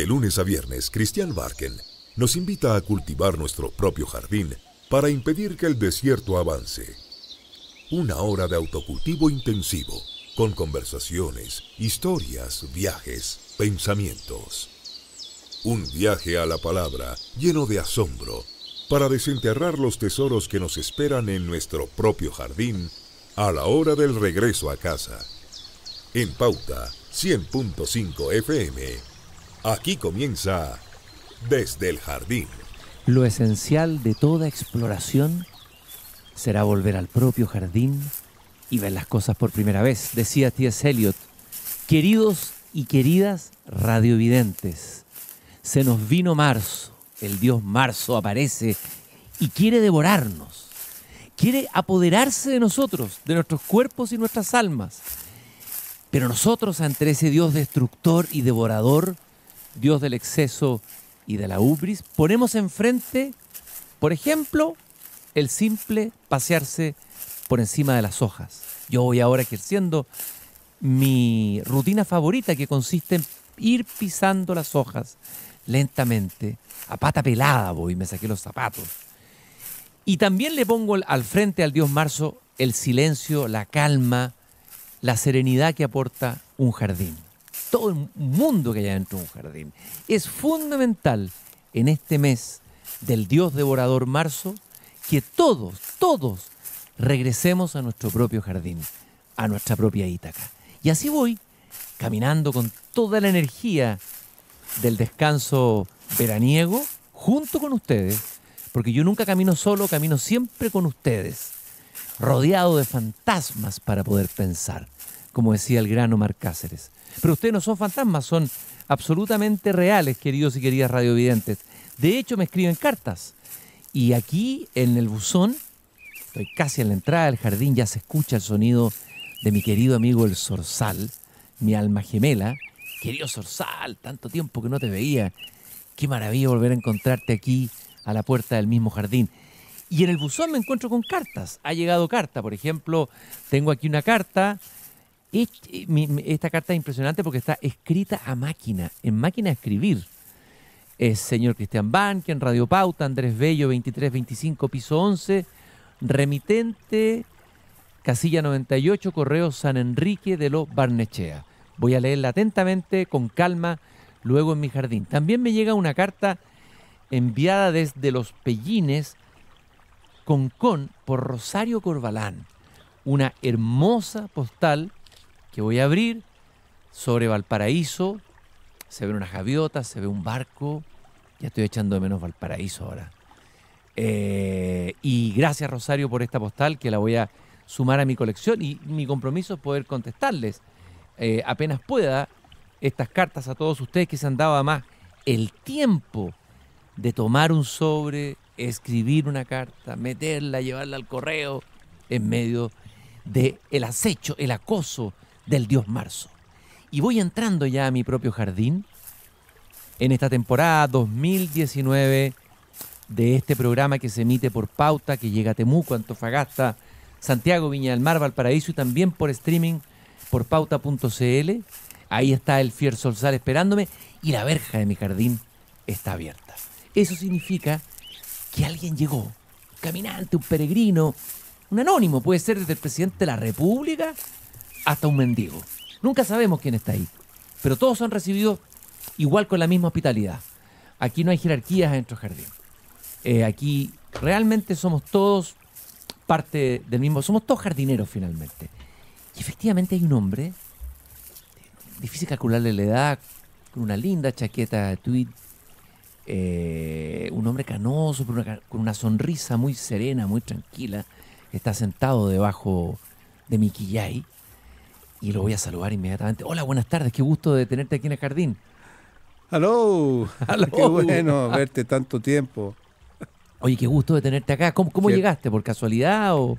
De lunes a viernes, Cristian Barken nos invita a cultivar nuestro propio jardín para impedir que el desierto avance. Una hora de autocultivo intensivo, con conversaciones, historias, viajes, pensamientos. Un viaje a la palabra lleno de asombro para desenterrar los tesoros que nos esperan en nuestro propio jardín a la hora del regreso a casa. En pauta 100.5 FM Aquí comienza desde el jardín. Lo esencial de toda exploración será volver al propio jardín y ver las cosas por primera vez, decía T.S. Eliot. Queridos y queridas radiovidentes, se nos vino marzo, el dios marzo aparece y quiere devorarnos, quiere apoderarse de nosotros, de nuestros cuerpos y nuestras almas. Pero nosotros ante ese dios destructor y devorador, Dios del exceso y de la ubris, ponemos enfrente, por ejemplo, el simple pasearse por encima de las hojas. Yo voy ahora ejerciendo mi rutina favorita que consiste en ir pisando las hojas lentamente, a pata pelada voy, me saqué los zapatos. Y también le pongo al frente al Dios Marzo el silencio, la calma, la serenidad que aporta un jardín todo el mundo que haya dentro de un jardín. Es fundamental en este mes del Dios devorador marzo que todos, todos regresemos a nuestro propio jardín, a nuestra propia Ítaca. Y así voy, caminando con toda la energía del descanso veraniego, junto con ustedes, porque yo nunca camino solo, camino siempre con ustedes, rodeado de fantasmas para poder pensar como decía el gran Omar Cáceres. Pero ustedes no son fantasmas, son absolutamente reales, queridos y queridas radiovidentes. De hecho, me escriben cartas. Y aquí, en el buzón, estoy casi en la entrada del jardín, ya se escucha el sonido de mi querido amigo el Zorzal, mi alma gemela. Querido Sorsal... tanto tiempo que no te veía. Qué maravilla volver a encontrarte aquí a la puerta del mismo jardín. Y en el buzón me encuentro con cartas. Ha llegado carta, por ejemplo, tengo aquí una carta esta carta es impresionante porque está escrita a máquina, en máquina a escribir. Es señor Cristian en Radio Pauta, Andrés Bello, 2325, piso 11, remitente, casilla 98, correo San Enrique de lo Barnechea. Voy a leerla atentamente, con calma, luego en mi jardín. También me llega una carta enviada desde los Pellines, con por Rosario Corbalán. Una hermosa postal que voy a abrir sobre Valparaíso. Se ven unas gaviotas, se ve un barco. Ya estoy echando de menos Valparaíso ahora. Eh, y gracias Rosario por esta postal que la voy a sumar a mi colección y mi compromiso es poder contestarles eh, apenas pueda estas cartas a todos ustedes que se han dado más, el tiempo de tomar un sobre, escribir una carta, meterla, llevarla al correo en medio del el acecho, el acoso del dios Marzo. Y voy entrando ya a mi propio jardín en esta temporada 2019 de este programa que se emite por pauta, que llega a Temuco, Antofagasta, Santiago, Viña del Mar, Valparaíso y también por streaming por pauta.cl. Ahí está el Fier Solzar esperándome y la verja de mi jardín está abierta. Eso significa que alguien llegó, caminante, un peregrino, un anónimo, puede ser desde el presidente de la República hasta un mendigo. Nunca sabemos quién está ahí, pero todos son recibidos igual con la misma hospitalidad. Aquí no hay jerarquías dentro del jardín. Eh, aquí realmente somos todos parte del mismo, somos todos jardineros finalmente. Y efectivamente hay un hombre, difícil calcularle la edad, con una linda chaqueta de tweed, eh, un hombre canoso, con una, sonrisa muy serena, muy tranquila, que está sentado debajo de quillay y lo voy a saludar inmediatamente. Hola, buenas tardes, qué gusto de tenerte aquí en el jardín. ¡Aló! ¡Qué bueno verte tanto tiempo! Oye, qué gusto de tenerte acá. ¿Cómo, cómo llegaste? ¿Por casualidad o...?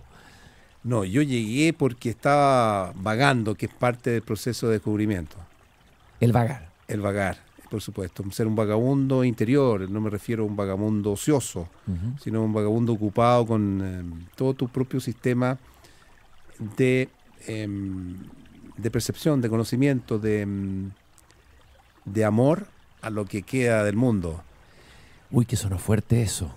No, yo llegué porque estaba vagando, que es parte del proceso de descubrimiento. El vagar. El vagar, por supuesto. Ser un vagabundo interior, no me refiero a un vagabundo ocioso, sino a sino un vagabundo ocupado con em, todo tu propio sistema de... Em, de percepción, de conocimiento, de, mm, de amor a lo que queda del mundo. Uy, que sonó fuerte eso.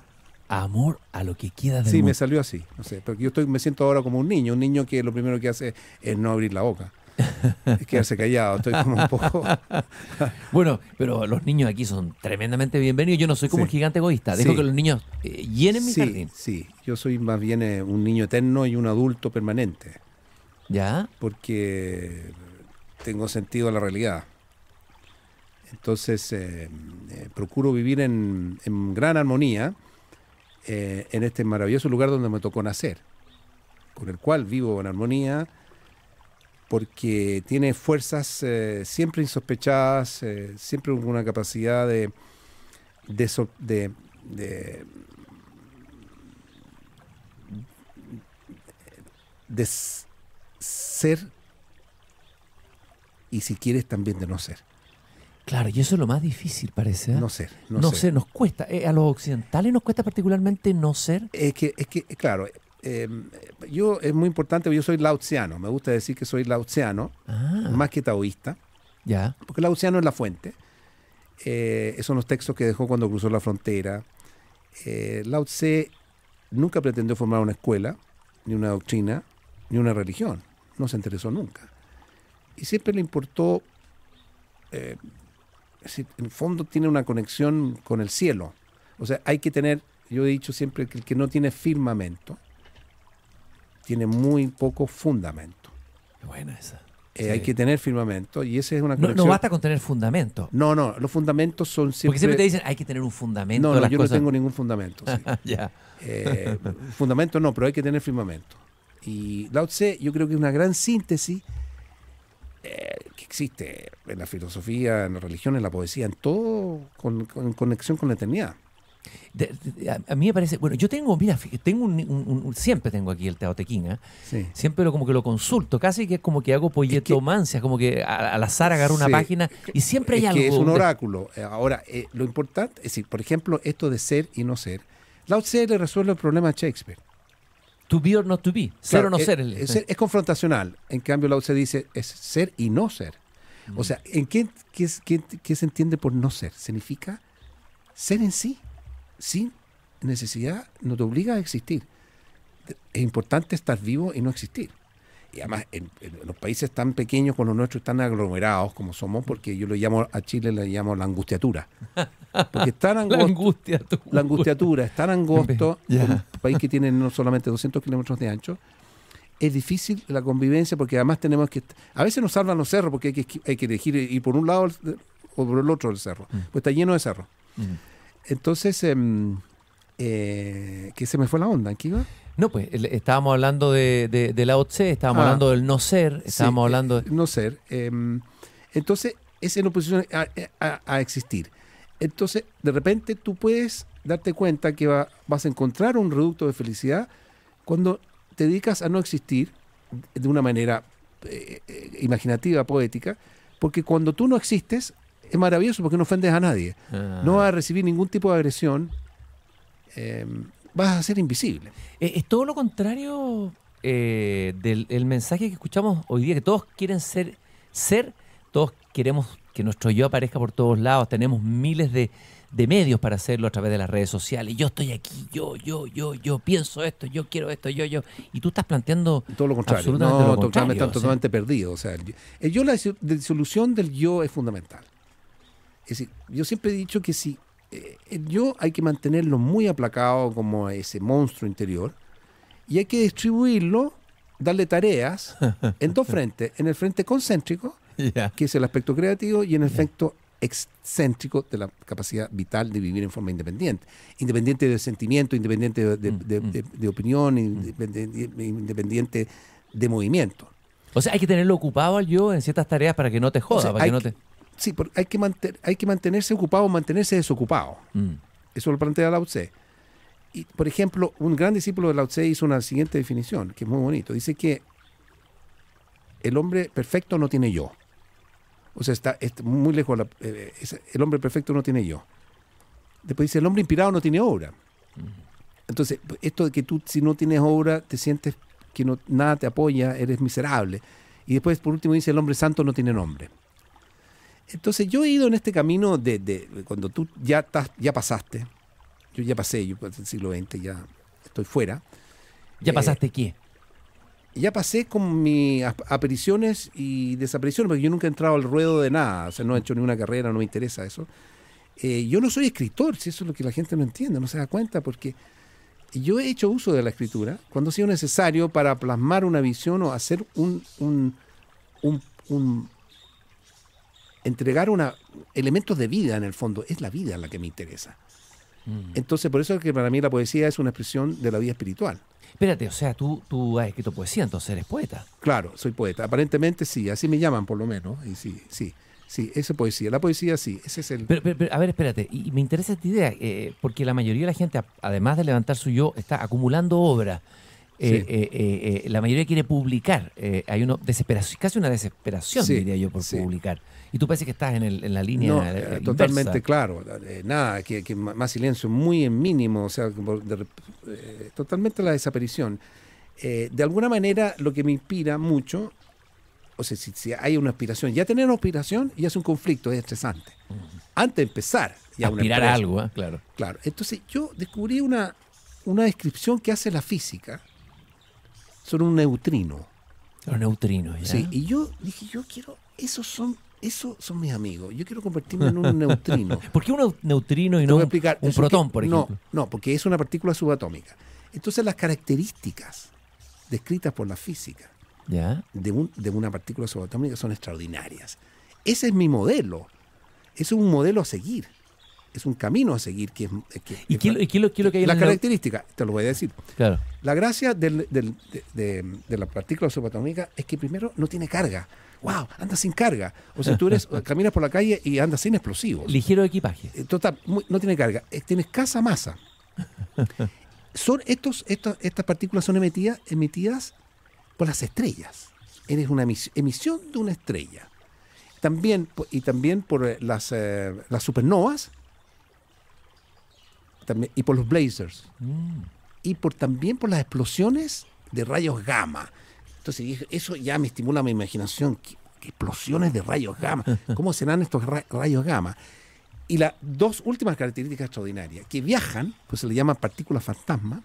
Amor a lo que queda del sí, mundo. Sí, me salió así. No sé, porque yo estoy, me siento ahora como un niño, un niño que lo primero que hace es no abrir la boca. es quedarse callado, estoy como un poco. bueno, pero los niños aquí son tremendamente bienvenidos. Yo no soy como un gigante egoísta. Dejo que los niños eh, llenen mi jardín. Sí, yo soy más bien eh, un niño eterno y un adulto permanente. Porque tengo sentido a la realidad. Entonces, eh, eh, procuro vivir en, gran armonía eh, en este maravilloso lugar donde me tocó nacer, con el cual vivo en armonía porque tiene fuerzas siempre insospechadas, siempre una capacidad de, de, de, ser y si quieres también de no ser. Claro, y eso es lo más difícil, parece. ¿eh? No ser. No, sé nos cuesta. Eh, a los occidentales nos cuesta particularmente no ser. Es que, es que eh, claro, yo es muy importante, yo soy laociano, me gusta decir que soy laociano, ah. más que taoísta. Ya. Porque laociano es la fuente. son los textos que dejó cuando cruzó la frontera. Lao Tse nunca pretendió formar una escuela, ni una doctrina, ni una religión no se interesó nunca. Y siempre le importó, eh, en el fondo tiene una conexión con el cielo. O sea, hay que tener, yo he dicho siempre que el que no tiene firmamento, tiene muy poco fundamento. buena esa. Eh, hay que tener firmamento y esa es una conexión. No, basta con tener fundamento. No, no, los fundamentos son siempre... Porque siempre te dicen, hay que tener un fundamento. No, no yo no tengo ningún fundamento. Eh, fundamento no, pero hay que tener firmamento. Y Lao Tse, yo creo que es una gran síntesis eh, que existe en la filosofía, en la religión, en la poesía, en todo con, en conexión con la eternidad. a, mí me parece, bueno, yo tengo, mira, tengo un, siempre tengo aquí el Teotequina. ¿eh? siempre lo, como que lo consulto, casi que es como que hago poletomancia, como que al azar agarro una página y siempre hay es algo. Que es un oráculo. Eh, ahora, lo importante es decir, por ejemplo, esto de ser y no ser. Lao Tse le resuelve el problema a Shakespeare. To be or not to be, ser o no ser, es, Es confrontacional. En cambio, la se dice es ser y no ser. O sea, mm. ¿en qué, qué, qué, qué, se entiende por no ser? Significa ser en sí, sin necesidad, no te obliga a existir. Es importante estar vivo y no existir y además en, los países tan pequeños como los nuestros, tan aglomerados como somos, porque yo lo llamo a Chile le llamo la angustiatura. Porque es tan angosto. la angustiatura. La angustiatura es tan angosto, un país que tiene no solamente 200 kilómetros de ancho, es difícil la convivencia porque además tenemos que. A veces nos salvan los cerros porque hay que, hay que elegir eh, ir por un lado o por el otro el cerro, mm. pues está lleno de cerros. Mm. Entonces, qué em, eh, que se me fue la onda, ¿en qué iba? No, pues estábamos hablando de, la de estábamos ah. hablando del no ser, estábamos eh, hablando de... No ser. Em, entonces, es en oposición a, existir. Entonces, de repente tú puedes darte cuenta que vas a encontrar un reducto de felicidad cuando te dedicas a no existir de una manera eh, eh, imaginativa, poética, porque cuando tú no existes, es maravilloso porque no ofendes a nadie. Ah. No vas a recibir ningún tipo de agresión. Em, vas a ser invisible. Eh, es todo lo contrario eh, del mensaje que escuchamos hoy día, que todos quieren ser, ser, todos queremos que nuestro yo aparezca por todos lados, tenemos miles de, medios para hacerlo a través de las redes sociales. Yo estoy aquí, yo, yo, yo, yo pienso esto, yo quiero esto, yo, yo. Y tú estás planteando todo lo contrario. Absolutamente no, totalmente perdido. O sea, eh, la disolución del yo es fundamental. Es decir, yo siempre he dicho que si eh, yo hay que mantenerlo muy aplacado como ese monstruo interior y hay que distribuirlo, darle tareas en dos frentes, en el frente concéntrico, que es el aspecto creativo, y en el aspecto excéntrico de la capacidad vital de vivir en forma independiente, independiente del sentimiento, independiente de, mm, mm. opinión, mm. independiente, de movimiento. O sea, hay que tenerlo ocupado al yo en ciertas tareas para que no te joda, para que no te... Sí, hay que, hay que mantenerse ocupado, mantenerse desocupado. Mm. Eso lo plantea Lao Tse. Y, por ejemplo, un gran discípulo de Lao Tse hizo una siguiente definición, que es muy bonito. Dice que el hombre perfecto no tiene yo. O sea, está, muy lejos. Eh, eh, el hombre perfecto no tiene yo. Después dice, el hombre inspirado no tiene obra. Mm. Entonces, esto de que tú si no tienes obra, te sientes que nada te apoya, eres miserable. Y después, por último, dice, el hombre santo no tiene nombre. Entonces yo he ido en este camino de, cuando tú ya, estás, ya pasaste, yo ya pasé, yo pasé el siglo XX, ya estoy fuera. ¿Ya eh, pasaste qué? Ya pasé con mis apariciones y desapariciones, porque yo nunca he entrado al ruedo de nada, o sea, no he hecho ninguna carrera, no me interesa eso. Eh, yo no soy escritor, si eso es lo que la gente no entiende, no se da cuenta, porque yo he hecho uso de la escritura cuando ha sido necesario para plasmar una visión o hacer un entregar una, elementos de vida en el fondo. Es la vida la que me interesa. Mm. Entonces, por eso es que para mí la poesía es una expresión de la vida espiritual. Espérate, o sea, tú, tú has escrito poesía, entonces eres poeta. Claro, soy poeta. Aparentemente sí, así me llaman por lo menos. Y sí, sí. Sí, esa es poesía. La poesía sí, ese es el... Pero, a ver, espérate, y, me interesa esta idea, eh, porque la mayoría de la gente, además de levantar su yo, está acumulando obra. Eh, eh, eh, la mayoría quiere publicar. hay una desesperación, casi una desesperación, diría yo, por publicar. Y tú parece que estás en, la línea. totalmente claro. nada, que, más silencio, muy en mínimo, o sea, totalmente la desaparición. de alguna manera, lo que me inspira mucho, o sea, si, hay una aspiración, ya tener una aspiración y es un conflicto, es estresante. Antes de empezar, Aspirar algo, claro. Claro. Entonces, yo descubrí una, una descripción que hace la física son un neutrino. Los neutrinos, Sí, y yo dije, yo quiero, esos son esos son mis amigos. Yo quiero convertirme en un neutrino. ¿Por qué un neutrino y no un, protón, por ejemplo? No, no, porque es una partícula subatómica. Entonces las características descritas por la física ¿Ya? De, de una partícula subatómica son extraordinarias. Ese es mi modelo. es un modelo a seguir es un camino a seguir. Que, es, ¿Y, qué, lo, que hay te lo voy a decir. Claro. La gracia de, la partícula subatómica es que primero no tiene carga. ¡Wow! Anda sin carga. O sea, tú eres, caminas por la calle y andas sin explosivos. Ligero equipaje. Eh, total, no tiene carga. Eh, tiene escasa masa. son estos, estas partículas son emitidas, emitidas por las estrellas. Eres una emisión de una estrella. También, y también por eh, las, las supernovas, y por los blazers. Mm. Y por, también por las explosiones de rayos gamma. Entonces, eso ya me estimula mi imaginación. explosiones de rayos gamma. ¿Cómo serán estos rayos gamma? Y las dos últimas características extraordinarias, que viajan, pues se le llama partículas fantasma,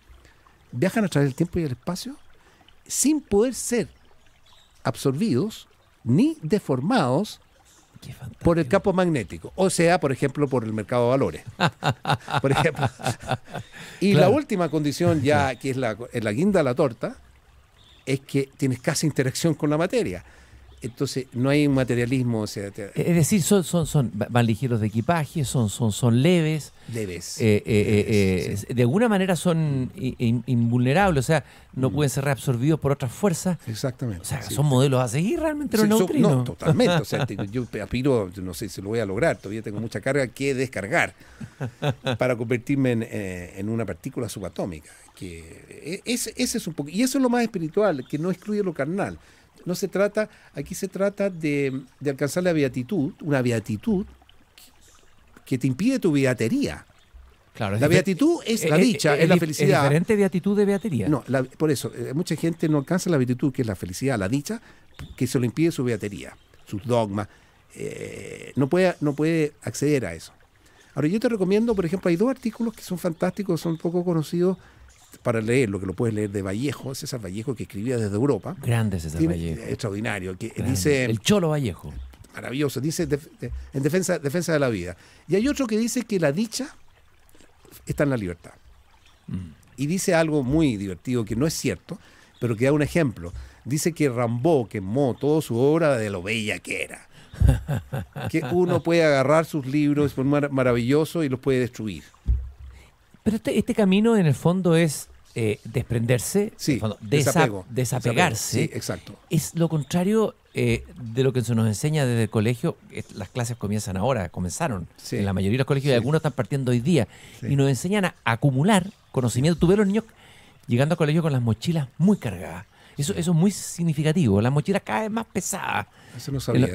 viajan a través del tiempo y el espacio sin poder ser absorbidos ni deformados por el campo magnético, o sea, por ejemplo, por el mercado de valores. por ejemplo. Y la última condición ya, que es la, la guinda a la torta, es que tienes casi interacción con la materia. Entonces, no hay materialismo. Es decir, son, son, van ligeros de equipaje, son, son, son leves. Eh, eh, eh, de alguna manera son invulnerables, o sea, no mm. pueden ser reabsorbidos por otras fuerzas. Exactamente. O sea, son modelos a seguir realmente los neutrinos. No, totalmente. o sea, yo aspiro, no sé si lo voy a lograr, todavía tengo mucha carga que descargar para convertirme en, una partícula subatómica. Que e, ese es un poco, y eso es lo más espiritual, que no excluye lo carnal. No se trata, aquí se trata de, alcanzar la beatitud, una beatitud que te impide tu beatería. Claro, la beatitud es, la eh, eh, dicha, eh, es, la felicidad. Es diferente beatitud de beatería. No, por eso, mucha gente no alcanza la beatitud, que es la felicidad, la dicha, que se lo impide su beatería, sus dogmas. no, puede, no puede acceder a eso. Ahora, yo te recomiendo, por ejemplo, hay dos artículos que son fantásticos, son poco conocidos, para leer lo que lo puedes leer de Vallejo, César Vallejo, que escribía desde Europa. Grande César Vallejo. Extraordinario. Que dice, El Cholo Vallejo. Maravilloso. Dice en defensa, defensa de la vida. Y hay otro que dice que la dicha está en la libertad. Mm. Y dice algo muy divertido que no es cierto, pero que da un ejemplo. Dice que Rambó quemó toda su obra de lo bella que era. que uno puede agarrar sus libros, maravilloso, y los puede destruir. Pero este, este camino en el fondo es eh, desprenderse, desapegarse. exacto. Es lo contrario eh, de lo que se nos enseña desde el colegio. Las clases comienzan ahora, comenzaron en la mayoría de los colegios y algunos están partiendo hoy día. Y nos enseñan a acumular conocimiento. Tuve los niños llegando al colegio con las mochilas muy cargadas. Eso, eso es muy significativo. La mochila cada vez más pesada. Eso no sabía.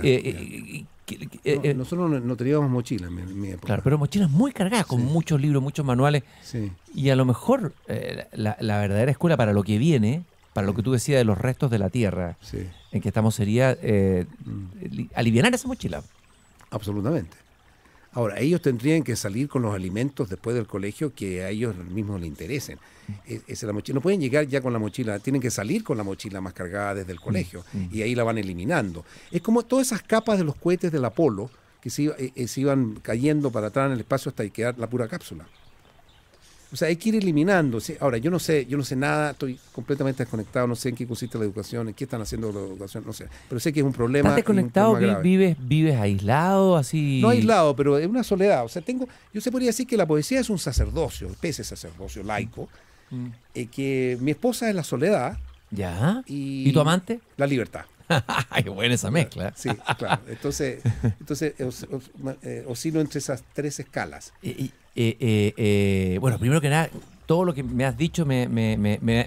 nosotros no, teníamos mochilas en mi, época. Claro, pero mochilas muy cargadas, con muchos libros, muchos manuales. Y a lo mejor eh, la, verdadera escuela para lo que viene, para lo que tú decías de los restos de la tierra, en que estamos, sería eh, mm. aliviar esa mochila. Absolutamente. Ahora, ellos tendrían que salir con los alimentos después del colegio que a ellos mismos les interesen. E-, es, la mochila. No pueden llegar ya con la mochila, tienen que salir con la mochila más cargada desde el colegio mm, mm. y ahí la van eliminando. Es como todas esas capas de los cohetes del Apolo que se, eh, eh, se iban cayendo para atrás en el espacio hasta quedar la pura cápsula. O sea, hay que ir eliminando. Ahora, yo no sé, yo no sé nada, estoy completamente desconectado, no sé en qué consiste la educación, en qué están haciendo la educación, no sé. Pero sé que es un problema. ¿Estás desconectado? vives, ¿Vives aislado? así No aislado, pero es una soledad. O sea, tengo. Yo se podría decir que la poesía es un sacerdocio, especie de sacerdocio laico, mm. eh, que mi esposa es la soledad. ¿Ya? ¿Y, tu amante? La libertad. Qué buena esa mezcla. Sí, claro. Entonces, entonces eh, oscilo entre esas tres escalas. y, eh, eh, eh, bueno, primero que nada, todo lo que me has dicho me, me,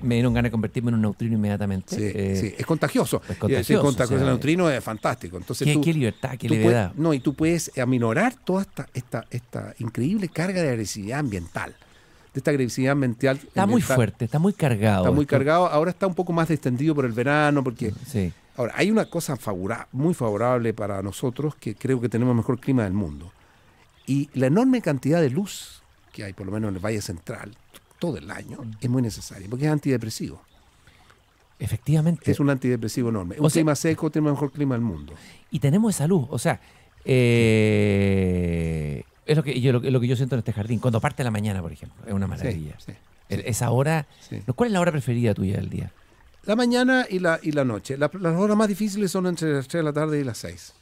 dieron ganas de convertirme en un neutrino inmediatamente. Sí, eh, es contagioso. Es contagioso. neutrino es fantástico. Entonces, qué, libertad, qué libertad, no, y tú puedes aminorar toda esta, esta, esta increíble carga de agresividad ambiental. De esta agresividad ambiental. Está muy fuerte, está muy cargado. Está muy cargado. Ahora está un poco más distendido por el verano, porque. Mm, sí. Ahora, hay una cosa muy favorable para nosotros, que creo que tenemos el mejor clima del mundo. Y la enorme cantidad de luz que hay, por lo menos en el Valle Central, todo el año, mm. es muy necesaria, porque es antidepresivo. Efectivamente. Es un antidepresivo enorme. un clima seco, tiene el mejor clima del mundo. Y tenemos esa luz, o sea, eh, es lo que, yo, lo, que yo siento en este jardín. Cuando parte la mañana, por ejemplo, es una maravilla. E, esa hora, ¿cuál es la hora preferida tuya del día? La mañana y la, y la noche. las horas más difíciles son entre las 3 de la tarde y las 6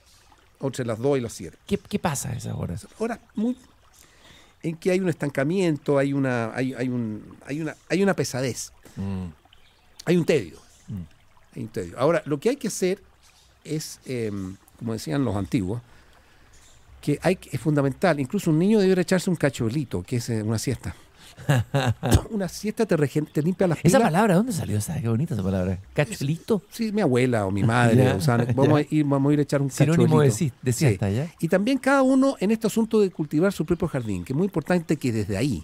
entre las 2 y las 7. ¿Qué, pasa a esas horas? muy en que hay un estancamiento, hay una, hay, hay una, hay una pesadez, mm. mm. hay un tedio. Ahora, lo que hay que hacer es, em, como decían los antiguos, que hay, es fundamental, incluso un niño debe echarse un cacholito, que es eh, una siesta. una siesta te, limpia las Esa palabra, ¿dónde salió esa? Qué bonita esa palabra. Sí, mi abuela o mi madre. vamos, a ir, vamos a ir a echar un Sinónimo siesta, Y también cada uno en este asunto de cultivar su propio jardín, que es muy importante que desde ahí,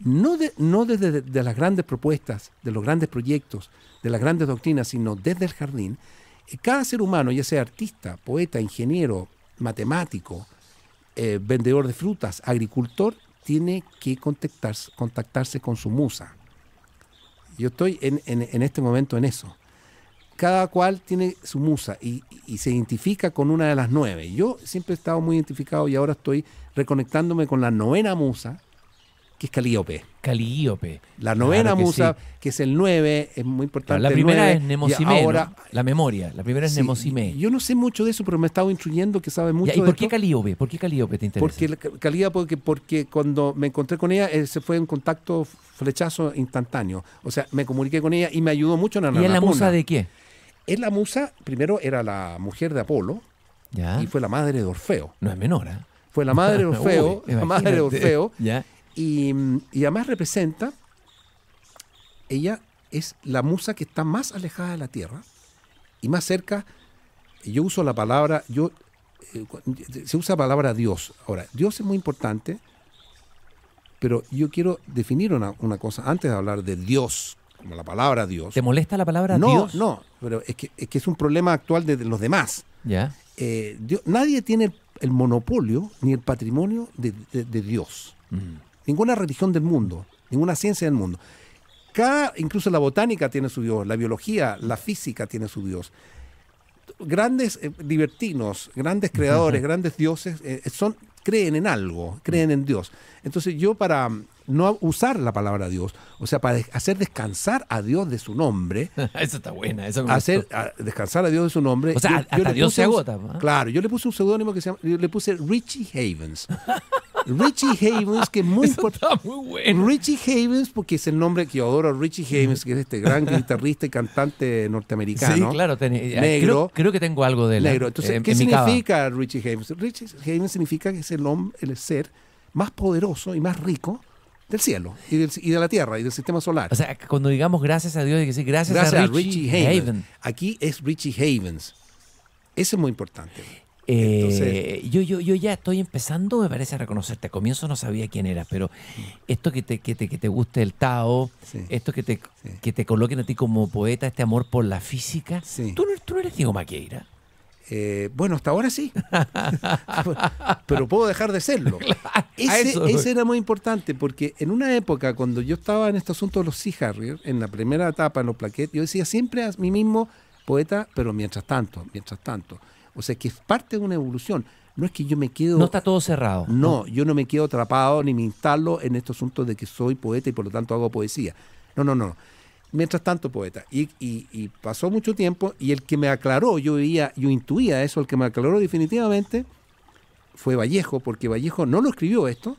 no, no desde las grandes propuestas, de los grandes proyectos, de las grandes doctrinas, sino desde el jardín, eh, cada ser humano, ya sea artista, poeta, ingeniero, matemático, eh, vendedor de frutas, agricultor, tiene que contactarse, contactarse con su musa. Yo estoy en, este momento en eso. Cada cual tiene su musa y, y, se identifica con una de las nueve. Yo siempre he estado muy identificado y ahora estoy reconectándome con la novena musa, que es Calíope. Calíope. La novena musa, que es el 9, es muy importante. la primera es Nemosime. La memoria. La primera es sí, Yo no sé mucho de eso, pero me he estado instruyendo que sabe mucho. ¿Y por qué Calíope? ¿Por qué Calíope te interesa? Porque Calíope, porque, cuando me encontré con ella, eh, se fue en contacto flechazo instantáneo. O sea, me comuniqué con ella y me ayudó mucho en la ¿Y es la musa de qué? Es la musa, primero era la mujer de Apolo y fue la madre de Orfeo. No es menor, ¿eh? Fue la madre de Orfeo, la madre de Orfeo. Ya y, además representa, ella es la musa que está más alejada de la tierra y más cerca. Yo uso la palabra, yo eh, se usa la palabra Dios. Ahora, Dios es muy importante, pero yo quiero definir una, una, cosa antes de hablar de Dios, como la palabra Dios. ¿Te molesta la palabra Dios? No, no, pero es que, es que es un problema actual de, los demás. Ya. Eh, nadie tiene el, monopolio ni el patrimonio de, Dios. Ninguna religión del mundo, ninguna ciencia del mundo. Cada, incluso la botánica tiene su Dios, la biología, la física tiene su Dios. Grandes eh, libertinos, grandes creadores, grandes dioses eh, eh, son, creen en algo, creen en Dios. Entonces yo para no usar la palabra Dios, o sea, para hacer descansar a Dios de su nombre. eso está buena, eso me Hacer descansar a Dios de su nombre. O sea, Dios se agota. claro, yo le puse un seudónimo que se llama, le puse Richie Havens. Richie Havens, que es muy, importante. Richie Havens, porque es el nombre que yo adoro, Richie Havens, que es este gran guitarrista y cantante norteamericano. Sí, claro, eh, negro. Creo, que tengo algo de él. Negro. Entonces, eh, ¿qué significa Richie Havens? Richie Havens significa que es el, hombre, el ser más poderoso y más rico del cielo y, de la tierra y del sistema solar. O sea, cuando digamos gracias a Dios, hay que decir gracias, a, Richie, Havens. Havens. Aquí es Richie Havens. Eso es muy importante. Eh, yo, yo, yo ya estoy empezando, me parece, a reconocerte. Al comienzo no sabía quién eras, pero esto que te, que te, guste el Tao, esto que te, que te coloquen a ti como poeta, este amor por la física, ¿tú, no, ¿tú, eres Diego Maqueira. Eh, bueno, hasta ahora sí. pero puedo dejar de serlo. ese, era muy importante, porque en una época, cuando yo estaba en este asunto de los Sea Harrier, en la primera etapa, en los plaquetes, yo decía siempre a mí mismo, poeta, pero mientras tanto, mientras tanto. O sea, que es parte de una evolución. No es que yo me quedo... No está todo cerrado. No, yo no me quedo atrapado ni me instalo en este asunto de que soy poeta y por lo tanto hago poesía. No, no, no. Mientras tanto, poeta. Y, y pasó mucho tiempo y el que me aclaró, yo veía, yo intuía eso, el que me aclaró definitivamente fue Vallejo, porque Vallejo no lo escribió esto,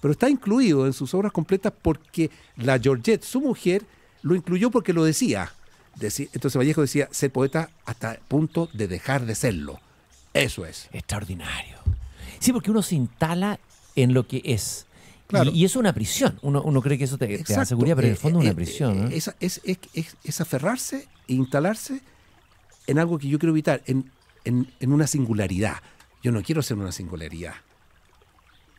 pero está incluido en sus obras completas porque la Georgette, su mujer, lo incluyó porque lo decía entonces Vallejo decía ser poeta hasta el punto de dejar de serlo. Eso es. Extraordinario. Sí, porque uno se instala en lo que es. Y, es una prisión. Uno, cree que eso te, da seguridad, pero en el fondo es una eh, eh, prisión. Es, es, aferrarse e instalarse en algo que yo quiero evitar, en, una singularidad. Yo no quiero ser una singularidad.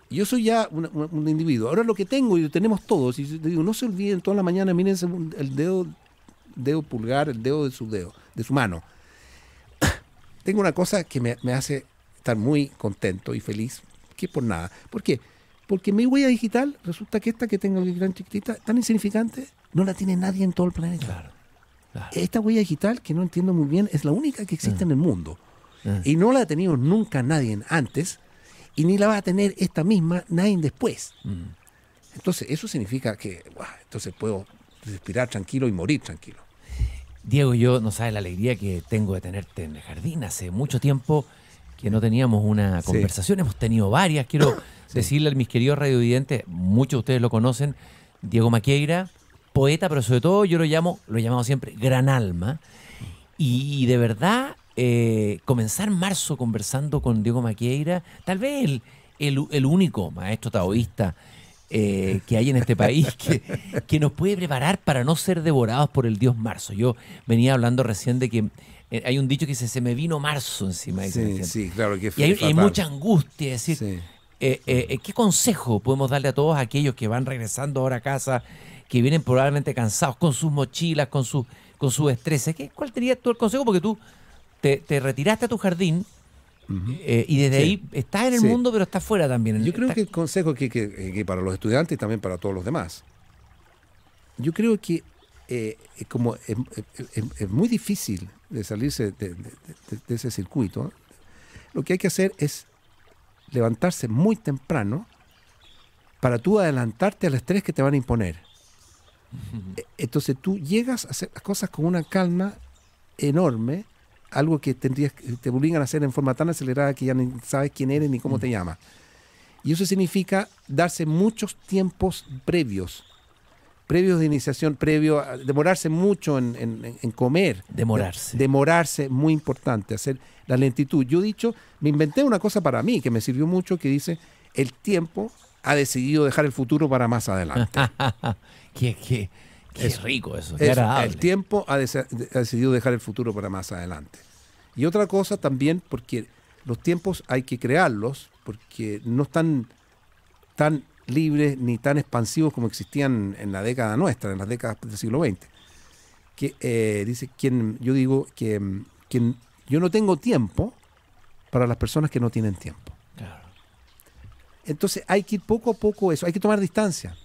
Yo soy ya un, individuo. Ahora lo que tengo y lo tenemos todos, y digo, no se olviden, toda la mañana miren el dedo dedo pulgar, el dedo de su dedo, de su mano. Tengo una cosa que me, hace estar muy contento y feliz, que por nada. ¿Por Porque mi huella digital, resulta que esta que tengo aquí gran chiquitita, tan insignificante, no la tiene nadie en todo el planeta. Esta huella digital, que no entiendo muy bien, es la única que existe ah. en el mundo. Ah. Y no la ha tenido nunca nadie antes, y ni la va a tener esta misma nadie después. Mm. Entonces, eso significa que, entonces puedo respirar tranquilo y morir tranquilo. Diego, yo no sabes la alegría que tengo de tenerte en el jardín. Hace mucho tiempo que no teníamos una conversación, hemos tenido varias. Quiero decirle a mis queridos radiovidentes, muchos de ustedes lo conocen, Diego Maqueira, poeta, pero sobre todo yo lo llamo, lo he llamado siempre, gran alma. Y, de verdad, eh, comenzar marzo conversando con Diego Maqueira, tal vez el, el único maestro taoísta eh, que hay en este país que, nos puede preparar para no ser devorados por el dios marzo. Yo venía hablando recién de que eh, hay un dicho que dice, se me vino marzo encima. Sí, claro que y hay, y hay, mucha angustia, es decir, eh, ¿qué consejo podemos darle a todos aquellos que van regresando ahora a casa, que vienen probablemente cansados con sus mochilas, con, su, con sus estreses? ¿Qué, ¿Cuál sería tú el consejo? Porque tú te retiraste a tu jardín, eh, y desde ahí está en el mundo, pero está fuera también. Yo creo que el consejo que, eh, que, para los estudiantes y también para todos los demás, yo creo que eh, como es, muy difícil de salirse de, ese circuito, lo que hay que hacer es levantarse muy temprano para tú adelantarte al estrés que te van a imponer. E, entonces tú llegas a hacer las cosas con una calma enorme algo que te obligan a hacer en forma tan acelerada que ya ni sabes quién eres ni cómo te llamas. Y eso significa darse muchos tiempos previos, previos de iniciación, previo, demorarse mucho en, comer. Demorarse. demorarse, muy importante, hacer la lentitud. Yo he dicho, me inventé una cosa para mí que me sirvió mucho, que dice, el tiempo ha decidido dejar el futuro para más adelante. que es rico eso, El tiempo ha, decidido dejar el futuro para más adelante. Y otra cosa también, porque los tiempos hay que crearlos, porque no están tan libres ni tan expansivos como existían en la década nuestra, en las décadas del siglo XX. Que, eh, dice quien, yo digo que yo no tengo tiempo para las personas que no tienen tiempo. Entonces hay que ir poco a poco eso, hay que tomar distancia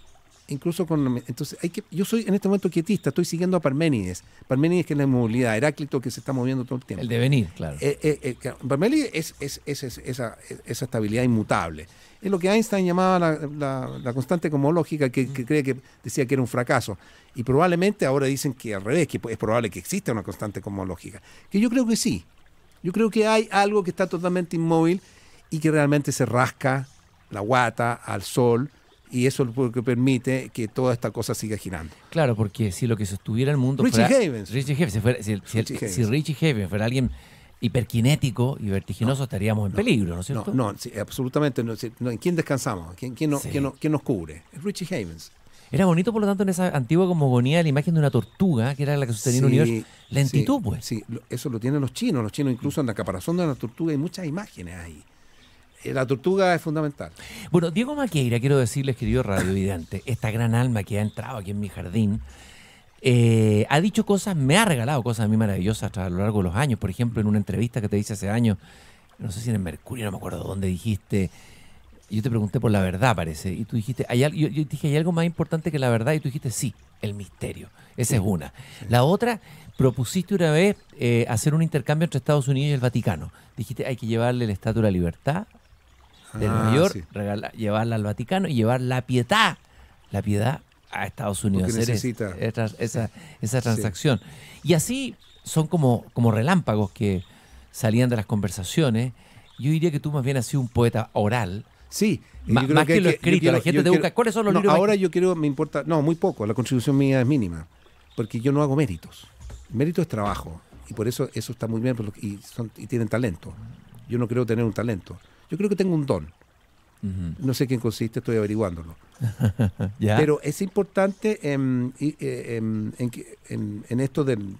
incluso con... Entonces, hay que, yo soy en este momento quietista, estoy siguiendo a Parménides. Parménides que es la inmovilidad, Heráclito que se está moviendo todo el tiempo. El devenir, claro. Eh, eh, eh, Parménides es, es, esa, estabilidad inmutable. Es lo que Einstein llamaba la, la, constante cosmológica, que, que, cree que decía que era un fracaso. Y probablemente ahora dicen que al revés, que es probable que exista una constante cosmológica. Que yo creo que sí. Yo creo que hay algo que está totalmente inmóvil y que realmente se rasca la guata al sol y eso es lo que permite que toda esta cosa siga girando. Claro, porque si lo que sostuviera el mundo Richie fuera, Richie Havens, si, fuera, si, Richie Havens. si, fuera alguien hiperquinético y vertiginoso, estaríamos en peligro, ¿no es cierto? No, no sí, absolutamente. ¿En quién descansamos? ¿Quién, quién, nos cubre? Richie Havens. Era bonito, por lo tanto, en esa antigua cosmogonía, la imagen de una tortuga, que era la que sostenía el universo. Lentitud, pues. Sí, eso lo tienen los chinos. Los chinos, incluso en la caparazón de la tortuga, hay muchas imágenes ahí. Eh, la tortuga es fundamental. Bueno, Diego Maqueira, quiero decirles, querido Radio Vidente, esta gran alma que ha entrado aquí en mi jardín, eh, ha dicho cosas, me ha regalado cosas a mí maravillosas a lo largo de los años. Por ejemplo, en una entrevista que te hice hace años, no sé si en el Mercurio, no me acuerdo dónde dijiste, yo te pregunté por la verdad, parece, y tú dijiste, hay, yo, dije, ¿hay algo más importante que la verdad? Y tú dijiste, sí, el misterio. Esa es una. La otra, propusiste una vez eh, hacer un intercambio entre Estados Unidos y el Vaticano. Dijiste, hay que llevarle la Estatua de la Libertad de Nueva York, llevarla al Vaticano y llevar la piedad, la piedad a Estados Unidos. Esa, transacción. Y así son como, como relámpagos que salían de las conversaciones. Yo diría que tú más bien has sido un poeta oral. Sí, más que, lo escrito. la gente te busca. ¿Cuáles son los Ahora yo quiero, me importa. No, muy poco. La contribución mía es mínima. Porque yo no hago méritos. Mérito es trabajo. Y por eso eso está muy bien. son, y tienen talento. Yo no creo tener un talento. Yo creo que tengo un don. No sé quién consiste, estoy averiguándolo. Pero es importante em, eh, em, en, esto del,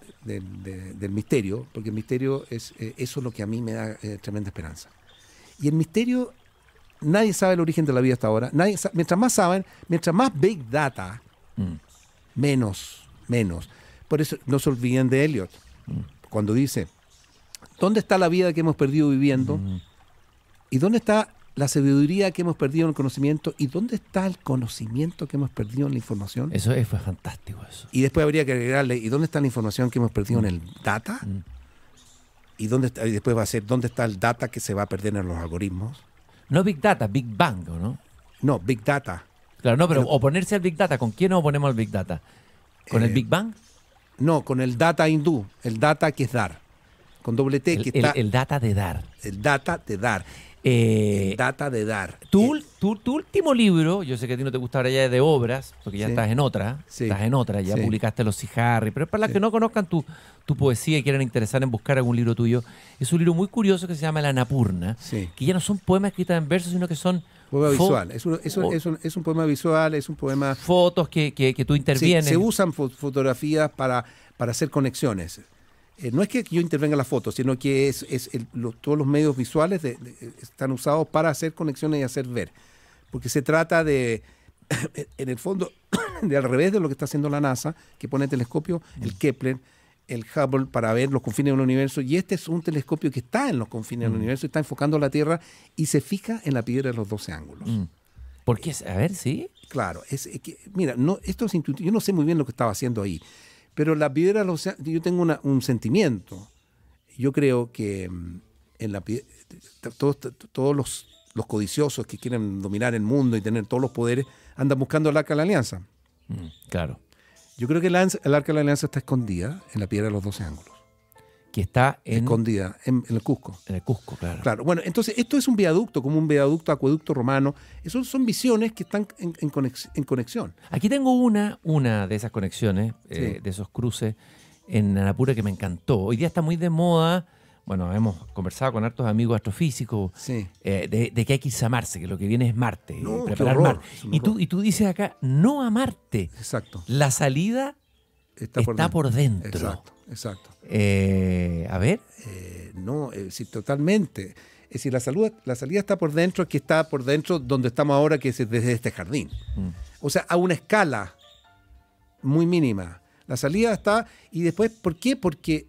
misterio, porque el misterio es eh, eso lo que a mí me da eh, tremenda esperanza. Y el misterio, nadie sabe el origen de la vida hasta ahora. mientras más saben, mientras más big data, mm. menos, menos. Por eso no se olviden de Elliot, mm. cuando dice, ¿dónde está la vida que hemos perdido viviendo? Mm. ¿Y dónde está la sabiduría que hemos perdido en el conocimiento y dónde está el conocimiento que hemos perdido en la información. Eso es, fue fantástico eso. Y después habría que agregarle, ¿y dónde está la información que hemos perdido en el data? Mm. Y, dónde y después va a ser, ¿dónde está el data que se va a perder en los algoritmos? No Big Data, Big Bang, ¿no? No, Big Data. Claro, no, pero oponerse al Big Data, ¿con quién nos oponemos al Big Data? ¿Con el eh, Big Bang? No, con el data hindú, el data que es dar con doble T. que está, el, data de dar. El data de dar. Eh, data de dar. Eh, tu, tu, último libro, yo sé que a ti no te gusta ahora ya de obras, porque ya estás en otra, estás en otra, ya publicaste Los Cijarri, pero para las que no conozcan tu, tu poesía y quieran interesar en buscar algún libro tuyo, es un libro muy curioso que se llama La Napurna, que ya no son poemas escritos en versos sino que son Poema visual. Es un, poema visual, es un poema. Fotos que, que, tú intervienes. se usan fotografías para, para hacer conexiones. Eh, no es que yo intervenga en la foto, sino que todos los medios visuales eh, están usados para hacer conexiones y hacer ver. Porque se trata de, en el fondo, de al revés de lo que está haciendo la NASA, que pone el telescopio, el mm. Kepler, el Hubble, para ver los confines del universo. Y este es un telescopio que está en los confines del mm. universo, está enfocando la Tierra y se fija en la piedra de los 12 ángulos. Mm. Porque, a ver, sí. Claro, es, mira, no, esto es Yo no sé muy bien lo que estaba haciendo ahí. Pero la piedra, yo tengo un sentimiento. Yo creo que mm, en la, todos, todos los, los, codiciosos que quieren dominar el mundo y tener todos los poderes andan buscando el arca de la alianza. Mm, claro. Yo creo que el, el arca de la alianza está escondida en la piedra de los doce ángulos que está en, escondida, en, el Cusco. En el Cusco, claro. Claro, bueno, entonces esto es un viaducto, como un viaducto, acueducto romano. Esos son visiones que están en, conexión. Aquí tengo una, una de esas conexiones, eh, de esos cruces en Anapura que me encantó. Hoy día está muy de moda. Bueno, hemos conversado con hartos amigos astrofísicos eh, de, que hay que a Marte, que lo que viene es Marte, eh, preparar Marte. Y tú, y tú dices acá, no a Marte. Exacto. La salida está, por, dentro. Exacto, exacto. Eh, a ver. Eh, no, es eh, totalmente. Es decir, la, salud, la salida está por dentro, es que está por dentro donde estamos ahora, que es desde este jardín. Mm. O sea, a una escala muy mínima. La salida está. Y después, ¿por qué? Porque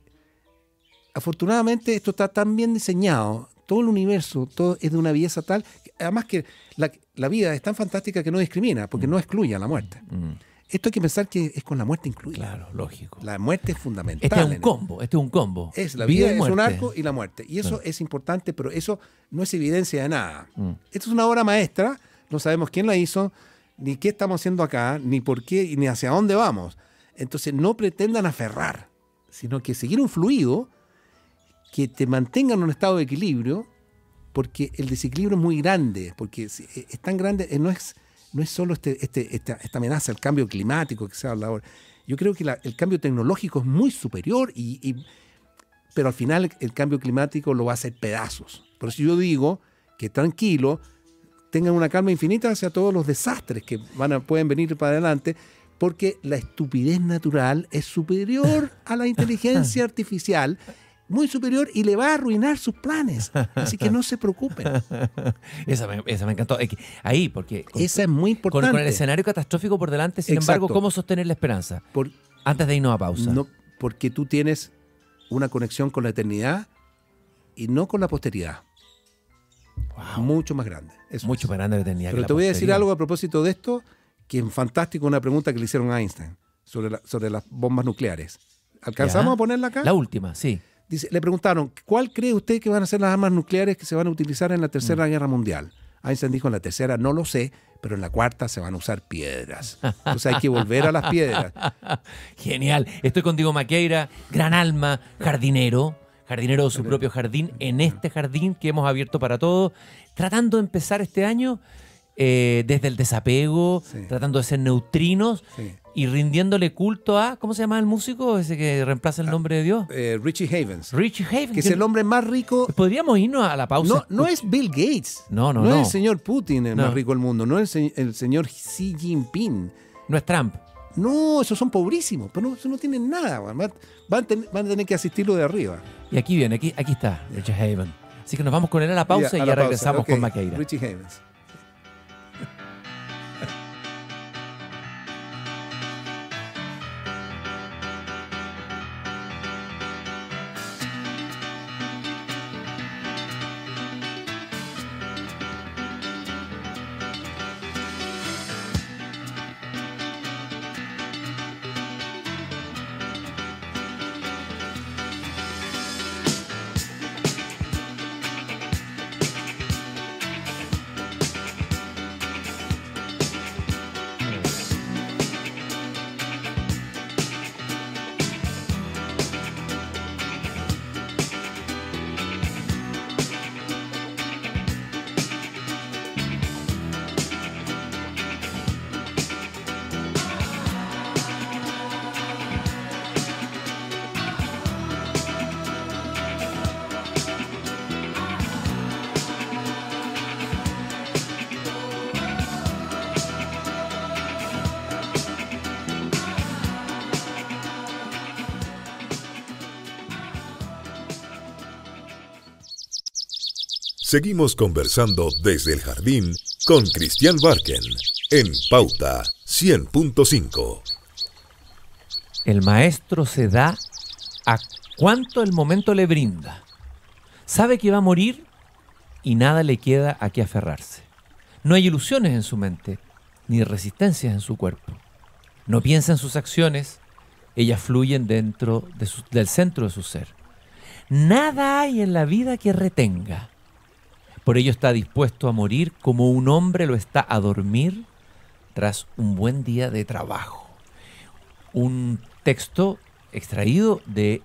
afortunadamente esto está tan bien diseñado. Todo el universo, todo es de una belleza tal. además que la, vida es tan fantástica que no discrimina, porque mm. no excluye a la muerte. Mm. Esto hay que pensar que es con la muerte incluida. Claro, lógico. La muerte es fundamental. Este es un combo, este es un combo. Es la vida, es un arco y la muerte. Y eso es importante, pero eso no es evidencia de nada. Mm. Esto es una obra maestra, no sabemos quién la hizo, ni qué estamos haciendo acá, ni por qué, ni hacia dónde vamos. Entonces no pretendan aferrar, sino que seguir un fluido que te mantenga en un estado de equilibrio, porque el desequilibrio es muy grande, porque eh, es tan grande, eh, no es no es solo este, este esta, amenaza, el cambio climático que se habla ahora. Yo creo que el cambio tecnológico es muy superior, y, pero al final el cambio climático lo va a hacer pedazos. Por eso yo digo que tranquilo, tengan una calma infinita hacia todos los desastres que van a, pueden venir para adelante, porque la estupidez natural es superior a la inteligencia artificial muy superior y le va a arruinar sus planes. Así que no se preocupen. esa, me, encantó. Ahí, porque... Con, esa es muy importante. Con, el escenario catastrófico por delante, sin embargo, ¿cómo sostener la esperanza? Antes de irnos a pausa. No, porque tú tienes una conexión con la eternidad y no con la posteridad. Mucho más grande. Mucho más grande la eternidad. Pero te voy a decir algo a propósito de esto, que es fantástico una pregunta que le hicieron a Einstein sobre, sobre las bombas nucleares. ¿Alcanzamos a ponerla acá? La última, sí le preguntaron, ¿cuál cree usted que van a ser las armas nucleares que se van a utilizar en la Tercera mm. Guerra Mundial? Einstein dijo, en la tercera no lo sé, pero en la cuarta se van a usar piedras. Entonces hay que volver a las piedras. Genial. Estoy contigo, Maqueira, gran alma, jardinero, jardinero de su propio jardín, en este jardín que hemos abierto para todos, tratando de empezar este año eh, desde el desapego, tratando de ser neutrinos y rindiéndole culto a, ¿cómo se llama el músico ese que reemplaza el ah, nombre de Dios? Eh, Richie Havens. Richie Havens. Que es el hombre más rico. Podríamos irnos a la pausa. No, no es Bill Gates. No, no, no. No es el señor Putin el más rico del mundo. No es el, señor Xi Jinping. No es Trump. No, esos son pobrísimos, pero no, eso no tienen nada. Van, van, a tener que asistirlo de arriba. Y aquí viene, aquí, aquí está Richie Havens. Así que nos vamos con él a la pausa y ya regresamos con Maqueira. Richie Havens. Seguimos conversando desde el jardín con Cristian Barken en Pauta 100.5. El maestro se da a cuanto el momento le brinda. Sabe que va a morir y nada le queda a qué aferrarse. No hay ilusiones en su mente, ni resistencias en su cuerpo. No piensa en sus acciones, ellas fluyen dentro del centro de su ser. Nada hay en la vida que retenga. Por ello está dispuesto a morir como un hombre lo está a dormir tras un buen día de trabajo. Un texto extraído de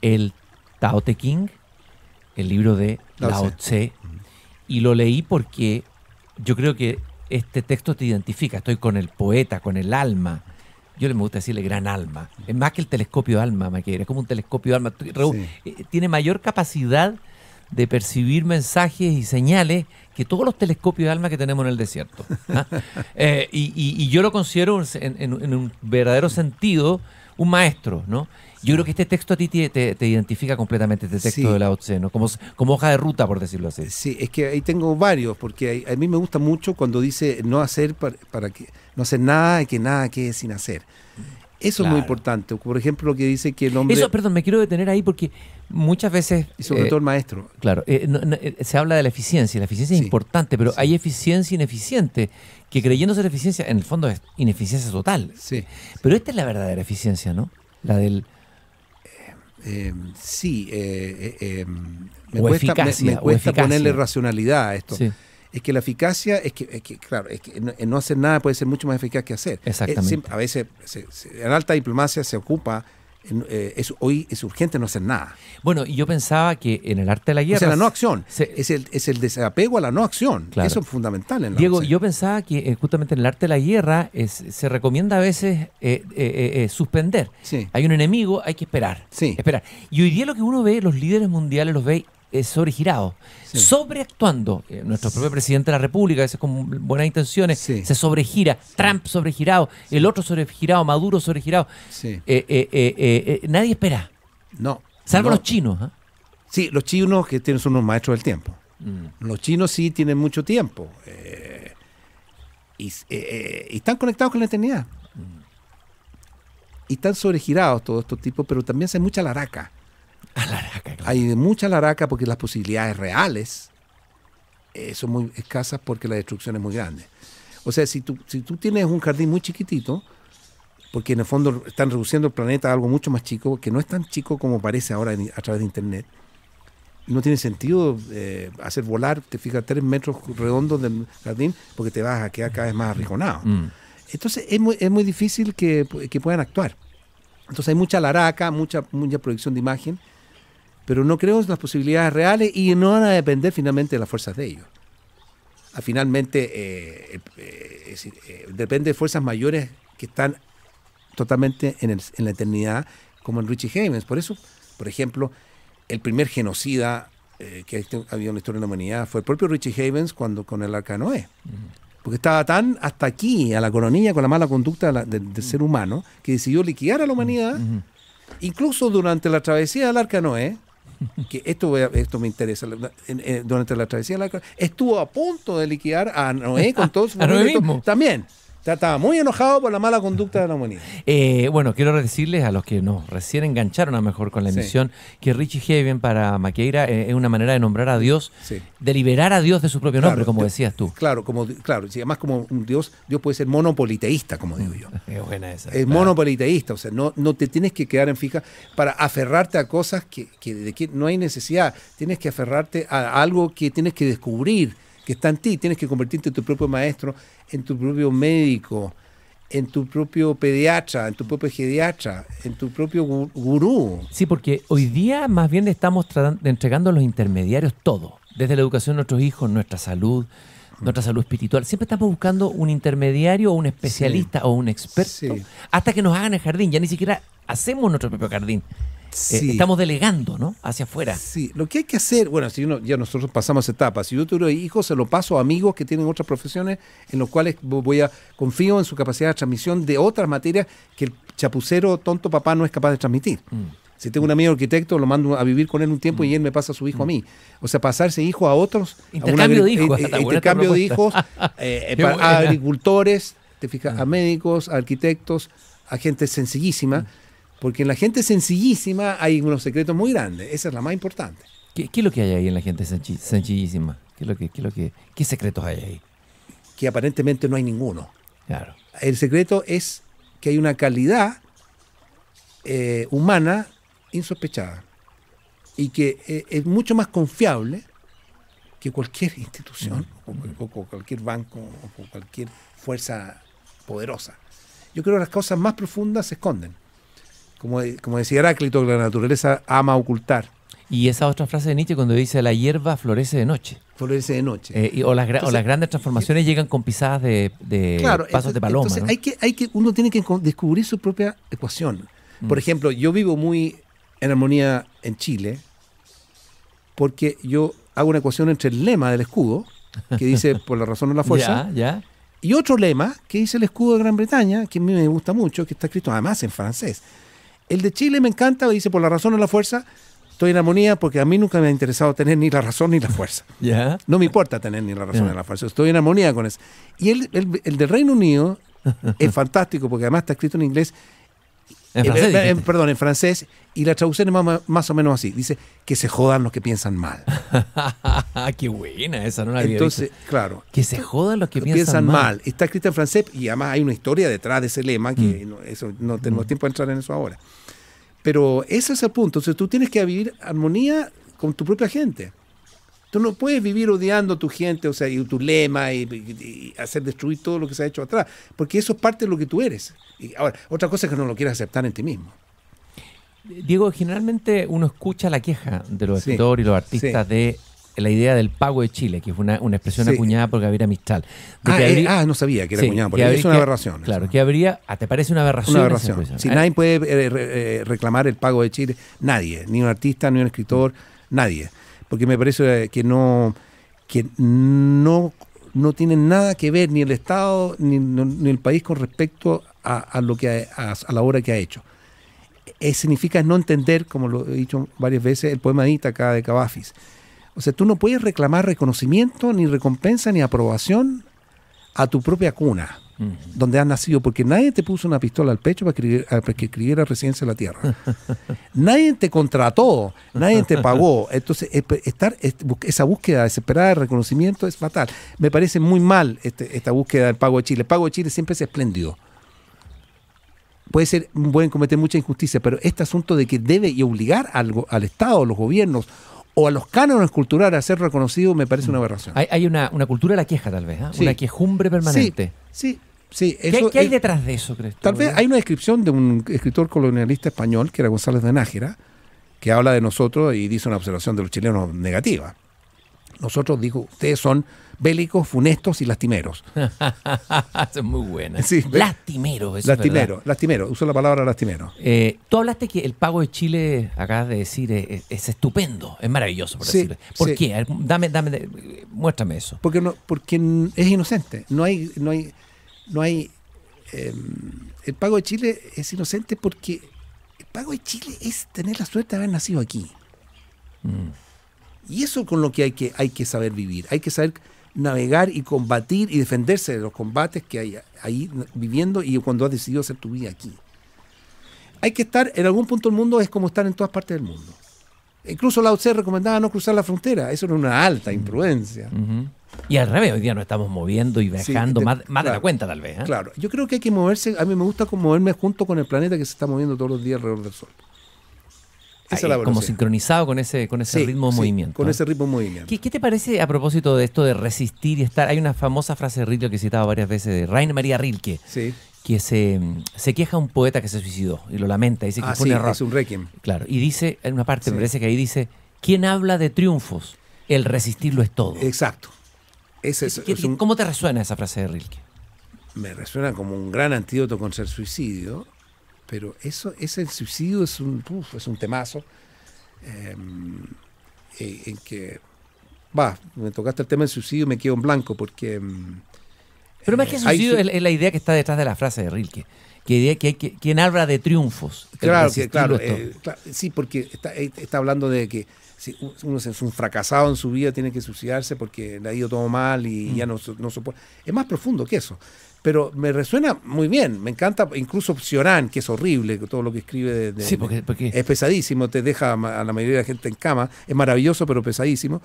el Tao Te King, el libro de Lao Tse, y lo leí porque yo creo que este texto te identifica, estoy con el poeta, con el alma. Yo le me gusta decirle gran alma. Es más que el telescopio alma, Maquera. Es como un telescopio alma. Eh, tiene mayor capacidad de percibir mensajes y señales que todos los telescopios de alma que tenemos en el desierto. ¿ah? Eh, y, yo lo considero en, un verdadero sentido un maestro, ¿no? Yo creo que este texto a ti te, identifica completamente, este texto de la Como, hoja de ruta, por decirlo así. Sí, es que ahí tengo varios, porque a, mí me gusta mucho cuando dice no hacer para, que no hacer nada y que nada quede sin hacer. Eso es muy importante. Por ejemplo, lo que dice que el hombre. Eso, perdón, me quiero detener ahí porque muchas veces. Y sobre eh, todo el maestro. Claro, eh, eh, se habla de la eficiencia. La eficiencia es importante, pero hay eficiencia ineficiente, que creyéndose ser eficiencia, en el fondo es ineficiencia total. Sí. Pero esta es la verdadera eficiencia, ¿no? La del. Em, sí, em, me, cuesta, me, cuesta, ponerle racionalidad a esto. Sí es que la eficacia, es que, claro, es que no, hacer nada puede ser mucho más eficaz que hacer. Exactamente. a veces, en alta diplomacia se ocupa eh, es, hoy es urgente no hacer nada. Bueno, y yo pensaba que en el arte de la guerra. O la no acción. es, el, desapego a la no acción. Eso es fundamental en la Diego, yo pensaba que eh, justamente en el arte de la guerra se recomienda a veces eh, suspender. Hay un enemigo, hay que esperar. Esperar. Y hoy día lo que uno ve, los líderes mundiales los ve eh, sobregirado, sobreactuando. Eh, nuestro propio presidente de la República, a veces con buenas intenciones, se sobregira. Trump sobregirado, el otro sobregirado, Maduro sobregirado. Eh, nadie espera. No. Salvo los chinos. Sí, los chinos que tienen, son unos maestros del tiempo. Mm. Los chinos sí tienen mucho tiempo. Y, están conectados con la eternidad. Mm. Y están sobregirados todos estos tipos, pero también se mucha laraca hay mucha laraca porque las posibilidades reales eh, son muy escasas porque la destrucción es muy grande. O sea, si tú, si tú tienes un jardín muy chiquitito, porque en el fondo están reduciendo el planeta a algo mucho más chico, que no es tan chico como parece ahora a través de Internet, no tiene sentido eh, hacer volar, te fijas, tres metros redondos del jardín, porque te vas a quedar cada vez más arrijonado. Mm. Entonces es muy, es muy difícil que puedan actuar. Entonces hay mucha laraca, mucha, mucha proyección de imagen, pero no creo en las posibilidades reales y no van a depender finalmente de las fuerzas de ellos. Ah, finalmente eh, eh, eh, depende de fuerzas mayores que están totalmente en, la eternidad, como en Richie Havens. Por eso, por ejemplo, el primer genocida que ha habido en la historia de la humanidad fue el propio Richie Havens cuando con el Arca Noé porque estaba tan hasta aquí a la colonia con la mala conducta del, ser humano que decidió liquidar a la humanidad, incluso durante la travesía del Arca Noé, que esto, esto me interesa, durante la travesía del Arca estuvo a punto de liquidar a Noé con todos sus mismo. también estaba muy enojado por la mala conducta de la humanidad. Eh, bueno, quiero decirles a los que nos recién engancharon a mejor con la emisión que Richie Haven para Maqueira eh, es una manera de nombrar a Dios, de liberar a Dios de su propio nombre, como decías tú. Claro, como claro, además como un Dios, Dios puede ser monopoliteísta, como digo yo. Es buena esa. Es monopoliteísta, o sea, no, no te tienes que quedar en fija para aferrarte a cosas que, que, de que no hay necesidad, tienes que aferrarte a algo que tienes que descubrir que está en ti. Tienes que convertirte en tu propio maestro, en tu propio médico, en tu propio pediatra, en tu propio pediatra, en tu propio gurú. Sí, porque hoy día más bien estamos entregando a los intermediarios todo, desde la educación de nuestros hijos, nuestra salud, nuestra salud espiritual. Siempre estamos buscando un intermediario o un especialista o un experto hasta que nos hagan el jardín. Ya ni siquiera hacemos nuestro propio jardín. Eh, estamos delegando, ¿no? Hacia afuera. Sí, lo que hay que hacer, bueno, si uno, ya nosotros pasamos etapas. Si yo tuve hijos, se lo paso a amigos que tienen otras profesiones en los cuales voy a confío en su capacidad de transmisión de otras materias que el chapucero tonto papá no es capaz de transmitir. Mm. Si tengo un amigo arquitecto, lo mando a vivir con él un tiempo y mm. él me pasa su hijo a mm. mí. O sea, pasarse hijo a otros. Intercambio de hijos. Eh, eh, intercambio de hijos a agricultores, te fijas, a médicos, a arquitectos, a gente sencillísima porque en la gente sencillísima hay unos secretos muy grandes. Esa es la más importante. ¿Qué, es lo que hay ahí en la gente sencillísima? ¿Qué, lo que, lo que, secretos hay ahí? Que aparentemente no hay ninguno. Claro. El secreto es que hay una calidad eh, humana insospechada y que eh, es mucho más confiable que cualquier institución o, cualquier banco o cualquier fuerza poderosa. Yo creo que las cosas más profundas se esconden. Como, como decía Heráclito, la naturaleza ama ocultar. Y esa otra frase de Nietzsche cuando dice la hierba florece de noche. Florece de noche. Eh, y, o, las grandes transformaciones llegan con pisadas de, pasos de paloma. Entonces hay que, hay que, uno tiene que descubrir su propia ecuación. Por mm. ejemplo, yo vivo muy en armonía en Chile porque yo hago una ecuación entre el lema del escudo, que dice por la razón o la fuerza, ya, y otro lema que dice el escudo de Gran Bretaña, que a mí me gusta mucho, que está escrito además en francés el de Chile me encanta, dice, por la razón o la fuerza, estoy en armonía porque a mí nunca me ha interesado tener ni la razón ni la fuerza. No me importa tener ni la razón ni la fuerza, estoy en armonía con eso. Y el, el, el del Reino Unido es fantástico porque además está escrito en inglés ¿En eh, eh, perdón, en francés. Y la traducción es más, o menos así. Dice que se jodan los que piensan mal. Qué buena esa, no la había Entonces, claro. Que se jodan los que piensan, mal. Está escrita en francés y además hay una historia detrás de ese lema que mm. no, eso, no tenemos mm. tiempo de entrar en eso ahora. Pero ese es el punto. Entonces tú tienes que vivir armonía con tu propia gente. Tú no puedes vivir odiando a tu gente, o sea, y tu lema, y, hacer destruir todo lo que se ha hecho atrás, porque eso es parte de lo que tú eres. Y ahora, otra cosa es que no lo quieras aceptar en ti mismo. Diego, generalmente uno escucha la queja de los escritores y los artistas de la idea del pago de Chile, que fue una, expresión acuñada por Gabriela Mistral. Ah, eh, ah, no sabía que era acuñada por Es una aberración. Claro, que habría, ah, ¿te parece una aberración? Una aberración. Si ah, nadie puede eh, eh, reclamar el pago de Chile, nadie, ni un artista, ni un escritor, nadie porque me parece eh, que no, que no, no nada que ver ni el Estado ni, el país con respecto a, lo que a, la obra que ha hecho. Eh, significa no entender, como lo he dicho varias veces, el poema de de Cavafis. O sea, tú no puedes reclamar reconocimiento, ni recompensa, ni aprobación a tu propia cuna donde has nacido, porque nadie te puso una pistola al pecho para que, eh, que escribiera Residencia de la Tierra. nadie te contrató, nadie te pagó. Entonces, estar, esa búsqueda desesperada de reconocimiento es fatal. Me parece muy mal este, esta búsqueda del pago de Chile. El pago de Chile siempre es espléndido puede ser, pueden cometer mucha injusticia, pero este asunto de que debe y obligar algo al Estado, a los gobiernos o a los cánones culturales a ser reconocidos me parece una mm. aberración. Hay, una, cultura de la queja tal vez, ¿ah? una quejumbre permanente. Sí, sí. Sí, ¿Qué, hay detrás de eso, tal vez hay una descripción de un escritor colonialista español, que era González de Nájera, que habla de nosotros y dice una observación de los chilenos negativa. Nosotros, dijo, ustedes son bélicos, funestos y lastimeros. Eso es muy buena. Lastimeros. lastimeros, eso Lastimero, uso la palabra lastimero. Eh, tú hablaste que el pago de Chile, acá de decir, es, estupendo, es maravilloso, por ¿Por qué? Dame, dame, muéstrame eso. Porque, no, porque es inocente. No hay, no hay, no hay. Em, el pago de Chile es inocente porque el pago de Chile es tener la suerte de haber nacido aquí. Mm. Y eso con lo que hay, que hay que saber vivir. Hay que saber navegar y combatir y defenderse de los combates que hay ahí viviendo y cuando has decidido hacer tu vida aquí. Hay que estar en algún punto del mundo, es como estar en todas partes del mundo. Incluso la OCE recomendaba no cruzar la frontera. Eso era una alta mm. imprudencia. Y al revés, hoy día nos estamos moviendo y viajando más, más de la cuenta tal vez. ¿eh? Claro, yo creo que hay que moverse, a mí me gusta como moverme junto con el planeta que se está moviendo todos los días alrededor del Sol. Esa como sincronizado con ese, con ese ritmo de movimiento. Con ¿eh? ese ritmo de movimiento. ¿Qué, te parece a propósito de esto de resistir y estar? Hay una famosa frase de Rilke que he citado varias veces de Rainer María Rilke. Sí. Que se, se queja un poeta que se suicidó y lo lamenta. Dice que ah, un Es un requiem. Claro. Y dice, en una parte, me parece que ahí dice: ¿Quién habla de triunfos? El resistirlo es todo. Exacto. ¿Cómo te resuena esa frase de Rilke? Me resuena como un gran antídoto con ser suicidio, pero eso, ese suicidio es un, es un temazo em, e, en que, va, me tocaste el tema del suicidio y me quedo en blanco porque... Em, pero más que eh, el suicidio es, la idea que está detrás de la frase de Rilke que, que, que quien habla de triunfos. Claro, claro, eh, sí, porque eh, está hablando de que si uno es un fracasado en su vida, tiene que suicidarse porque le ha ido todo mal y ya mm. no, no soporta. Es más profundo que eso. Pero me resuena muy bien, me encanta, incluso Sioran que es horrible, todo lo que escribe porque, es pesadísimo, te deja a la mayoría de la gente en cama, es maravilloso pero pesadísimo.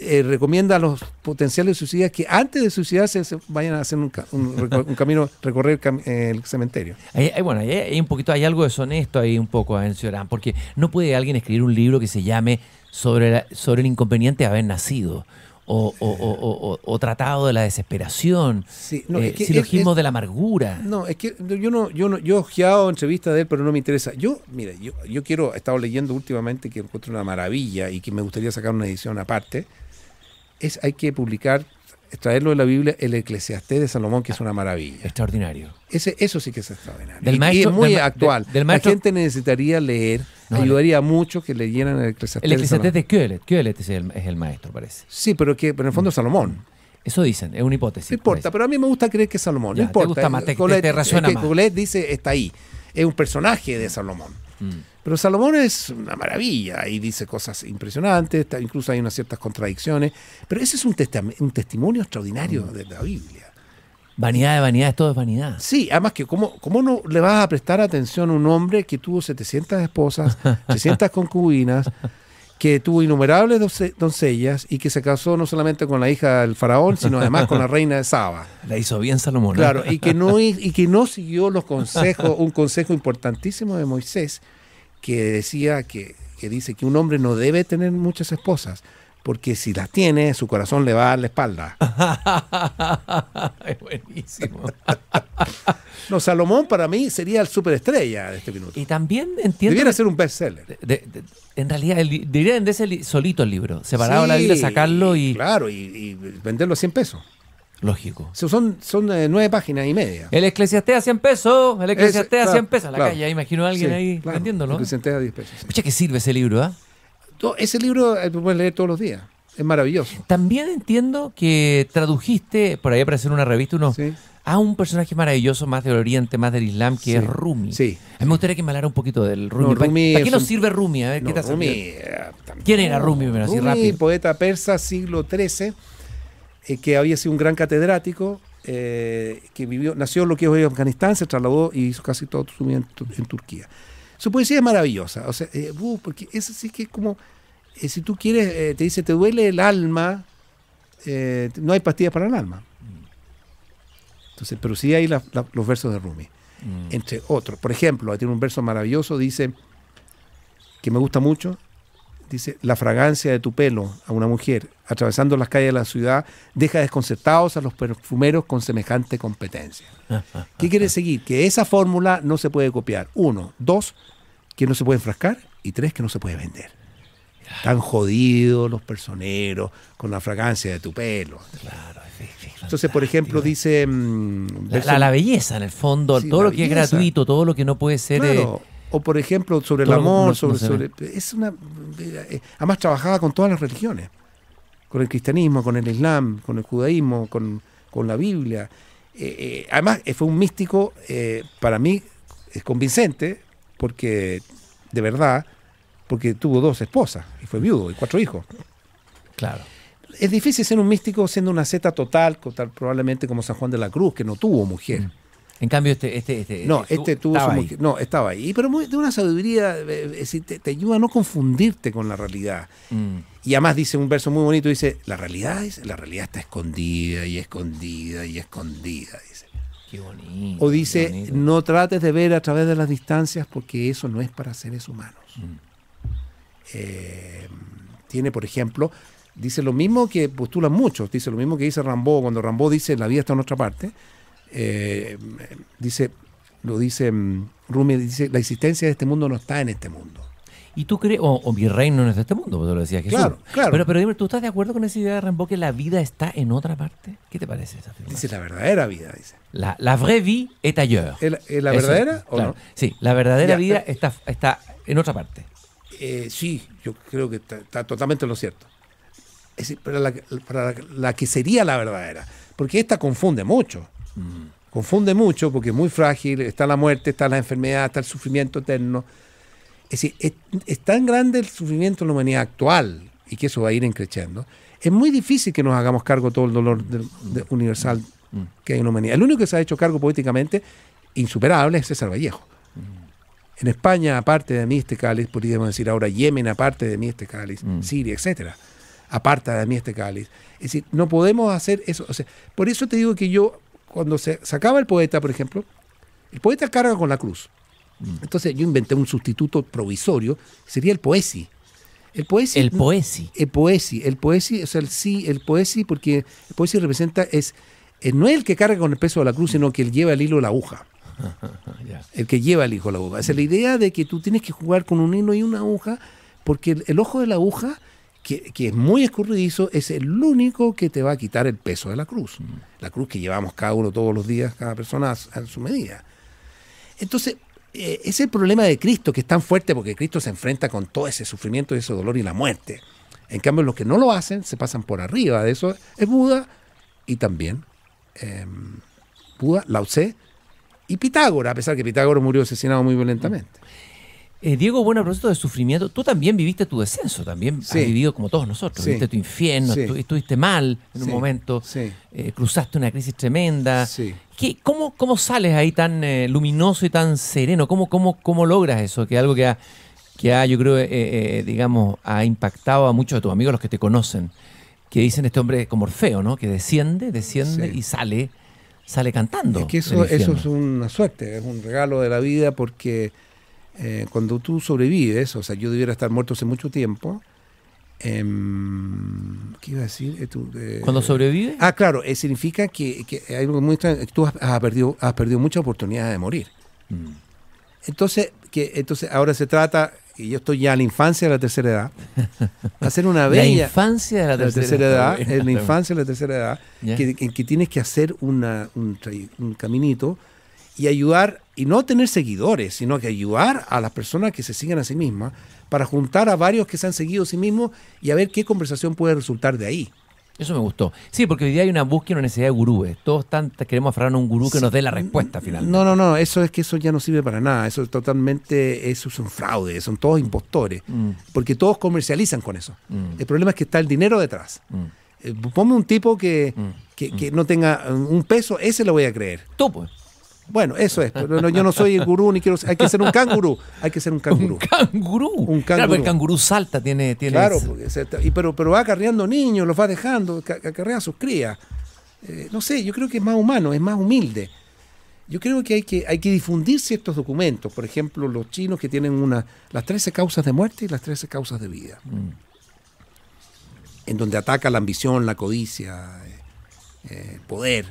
Eh, recomienda a los potenciales suicidas que antes de suicidarse vayan a hacer un, camino, recorrer eh, el cementerio. bueno, hay, un poquito, hay algo deshonesto ahí un poco en Során, porque no puede alguien escribir un libro que se llame sobre, sobre el inconveniente de haber nacido. O, tratado de la desesperación, sí, no, eh, de la amargura. No, es que yo no, yo no, yo he ojeado entrevistas de él, pero no me interesa. Yo, mira, yo, yo quiero, he estado leyendo últimamente que encuentro una maravilla y que me gustaría sacar una edición aparte. Es hay que publicar extraerlo de la Biblia, el Eclesiastés de Salomón, que es una maravilla. Extraordinario. Ese, eso sí que es extraordinario. Del y es muy actual. la gente necesitaría leer, ayudaría mucho que leyeran el Eclesiastés. El Eclesiastés de, Salomón. de es el, maestro, parece. Sí, pero que en el fondo es Salomón. Eso dicen, es una hipótesis. No importa, pero a mí me gusta creer que es Salomón. no importa. Te gusta más, te, dice está ahí. Es un personaje de Salomón. Mm. Pero Salomón es una maravilla y dice cosas impresionantes, incluso hay unas ciertas contradicciones, pero ese es un, testimonio extraordinario mm. de la Biblia. Vanidad de vanidades, todo es vanidad. Sí, además que ¿cómo, ¿cómo, no le vas a prestar atención a un hombre que tuvo 700 esposas, 700 concubinas, que tuvo innumerables doncellas y que se casó no solamente con la hija del faraón, sino además con la reina de Saba. La hizo bien Salomón. ¿eh? Claro, y que no, y que no siguió los consejos, un consejo importantísimo de Moisés, que decía que, dice que un hombre no debe tener muchas esposas, porque si las tiene, su corazón le va a dar la espalda. es buenísimo. no, Salomón para mí sería el superestrella de este minuto. Y también entiendo. Debería ser un bestseller. en realidad, diría venderse solito el libro, separado la vida, sacarlo y. Claro, y, y venderlo a 100 pesos. Lógico. Son, son eh, nueve páginas y media. El Eclesiastés a 100 pesos. El Eclesiastés a 100 pesos. A la calle, imagino a alguien ahí claro, vendiéndolo. El a 10 pesos. Escucha que sirve ese libro, ¿ah? Ese libro eh, lo puedes leer todos los días. Es maravilloso. También entiendo que tradujiste, por ahí para en una revista, uno a un personaje maravilloso más del Oriente, más del Islam, que es Rumi. Sí. A mí me gustaría que me hablara un poquito del Rumi. ¿Para, qué nos sirve Rumi? A ver, ¿qué te eh, ¿Quién era Rumi? Rumi, poeta persa, siglo XIII eh, que había sido un gran catedrático, eh, que vivió, nació en lo que es hoy Afganistán, se trasladó y hizo casi todo su vida en, Turquía. Su poesía es maravillosa, o sea, eh, uh, porque es así que es como, si tú quieres, te dice, te duele el alma, no hay pastillas para el alma. Entonces, pero sí hay los versos de Rumi, mm. entre otros. Por ejemplo, tiene un verso maravilloso, dice, que me gusta mucho, dice, la fragancia de tu pelo a una mujer atravesando las calles de la ciudad deja desconcertados a los perfumeros con semejante competencia. ¿Qué quiere seguir? Que esa fórmula no se puede copiar. Uno, dos, que no se puede enfrascar y tres, que no se puede vender. Están jodidos los personeros con la fragancia de tu pelo. Entonces, por ejemplo, ¿eh? dice... Mm, la, belleza, en el fondo, todo lo que es gratuito, todo lo que no puede ser... Eh, o por ejemplo sobre el amor, sobre, es una eh, eh, además trabajaba con todas las religiones, con el cristianismo, con el islam, con el judaísmo, con, la Biblia. Eh, además fue un místico para mí es convincente porque de verdad porque tuvo dos esposas y fue viudo y cuatro hijos. Claro. Es difícil ser un místico siendo una seta total, tal probablemente como San Juan de la Cruz que no tuvo mujer. Mm. En cambio, este. este, este no, eh, este, tuvo ahí. No, estaba ahí. Pero de una sabiduría, eh, te, ayuda a no confundirte con la realidad. Mm. Y además dice un verso muy bonito: dice, la realidad, es, la realidad está escondida y escondida y escondida. Dice. Qué bonito. O dice, no trates de ver a través de las distancias porque eso no es para seres humanos. Mm. Eh, tiene, por ejemplo, dice lo mismo que postulan muchos, dice lo mismo que dice Rambo, cuando Rambo dice la vida está en otra parte, eh, dice, lo dice mm, Rumi, dice, la existencia de este mundo no está en este mundo. ¿Y tú crees, o, mi reino no es de este mundo, vos pues, lo decías Jesús? Claro, claro. Pero, pero dime, ¿tú estás de acuerdo con esa idea de Rambo que la vida está en otra parte? ¿Qué te parece esa Dice la verdadera vida, dice. La, la vraie vie est ailleurs. ¿La, verdadera? o no? Sí, la verdadera vida eh, está, está en otra parte. Eh, sí, yo creo que está, totalmente lo cierto. Es la, para la que sería la verdadera. Porque esta confunde mucho. Confunde mucho porque es muy frágil, está la muerte, está la enfermedad, está el sufrimiento eterno. Es decir, es, tan grande el sufrimiento en la humanidad actual y que eso va a ir encrechando, Es muy difícil que nos hagamos cargo todo el dolor universal que hay en la humanidad. El único que se ha hecho cargo políticamente insuperable es César Vallejo. En España, aparte de mí este cáliz, podríamos decir ahora Yemen, aparte de mí este cáliz, mm. Siria, etcétera, aparte de mí este cáliz. Es decir, no podemos hacer eso. por eso te digo que yo cuando se sacaba el poeta, por ejemplo, el poeta carga con la cruz. Mm. Entonces yo inventé un sustituto provisorio, sería el poesi. El poesi. El poesi. El poesi. El o sea, el sí, el poesi, porque el poesi representa, es, eh, no es el que carga con el peso de la cruz, sino que él lleva el hilo la aguja. El que lleva el hijo la aguja. O sea, la idea de que tú tienes que jugar con un hilo y una aguja, porque el ojo de la aguja que, es muy escurridizo, es el único que te va a quitar el peso de la cruz. La cruz que llevamos cada uno todos los días, cada persona a, su medida. Entonces, eh, es el problema de Cristo, que es tan fuerte porque Cristo se enfrenta con todo ese sufrimiento y ese dolor y la muerte. En cambio, los que no lo hacen se pasan por arriba de eso. Es Buda y también em, Buda, Lao Tse y Pitágoras, a pesar que Pitágoras murió asesinado muy violentamente. Eh, Diego, bueno, a de sufrimiento, tú también viviste tu descenso, también has vivido como todos nosotros, viviste tu infierno, estuviste mal en un momento, eh, cruzaste una crisis tremenda. cómo, sales ahí tan eh, luminoso y tan sereno? ¿Cómo, logras eso? Que es algo que ha, que yo creo, digamos, ha impactado a muchos de tus amigos, los que te conocen, que dicen este hombre como Orfeo, ¿no? Que desciende, desciende y sale, sale cantando. Es que eso es una suerte, es un regalo de la vida porque eh, cuando tú sobrevives, o sea, yo debiera estar muerto hace mucho tiempo, em, ¿Qué iba a decir? Eh, eh ¿Cuando sobrevives? Ah, claro, eh, significa que, que, tú has, perdido, has perdido muchas oportunidades de morir. Mm. Entonces, que, entonces, ahora se trata, y yo estoy ya en la infancia de la tercera edad, hacer una bella. la infancia de la tercera, edad. en la infancia de la tercera edad, que, que, tienes que hacer un, un caminito y ayudar, y no tener seguidores, sino que ayudar a las personas que se siguen a sí mismas para juntar a varios que se han seguido a sí mismos y a ver qué conversación puede resultar de ahí. Eso me gustó. Sí, porque hoy día hay una búsqueda, y una necesidad de gurúes. Todos están, queremos aferrar a un gurú que nos dé la respuesta final. No, no, no. Eso es que eso ya no sirve para nada. Eso es totalmente, eso es un fraude. Son todos impostores. Mm. Porque todos comercializan con eso. Mm. El problema es que está el dinero detrás. Mm. Eh, Pone un tipo que, que no tenga un peso, ese lo voy a creer. Tú, pues. Bueno, eso es. No, yo no soy el gurú ni quiero. Hay que ser un cangurú. Hay que ser un cangurú. Un Claro, el cangurú salta, tiene. tiene claro, pero, pero va acarreando niños, los va dejando, acarrea a sus crías. Eh, no sé, yo creo que es más humano, es más humilde. Yo creo que hay que, hay que difundir ciertos documentos. Por ejemplo, los chinos que tienen una, las 13 causas de muerte y las 13 causas de vida. Mm. En donde ataca la ambición, la codicia, eh, el eh, poder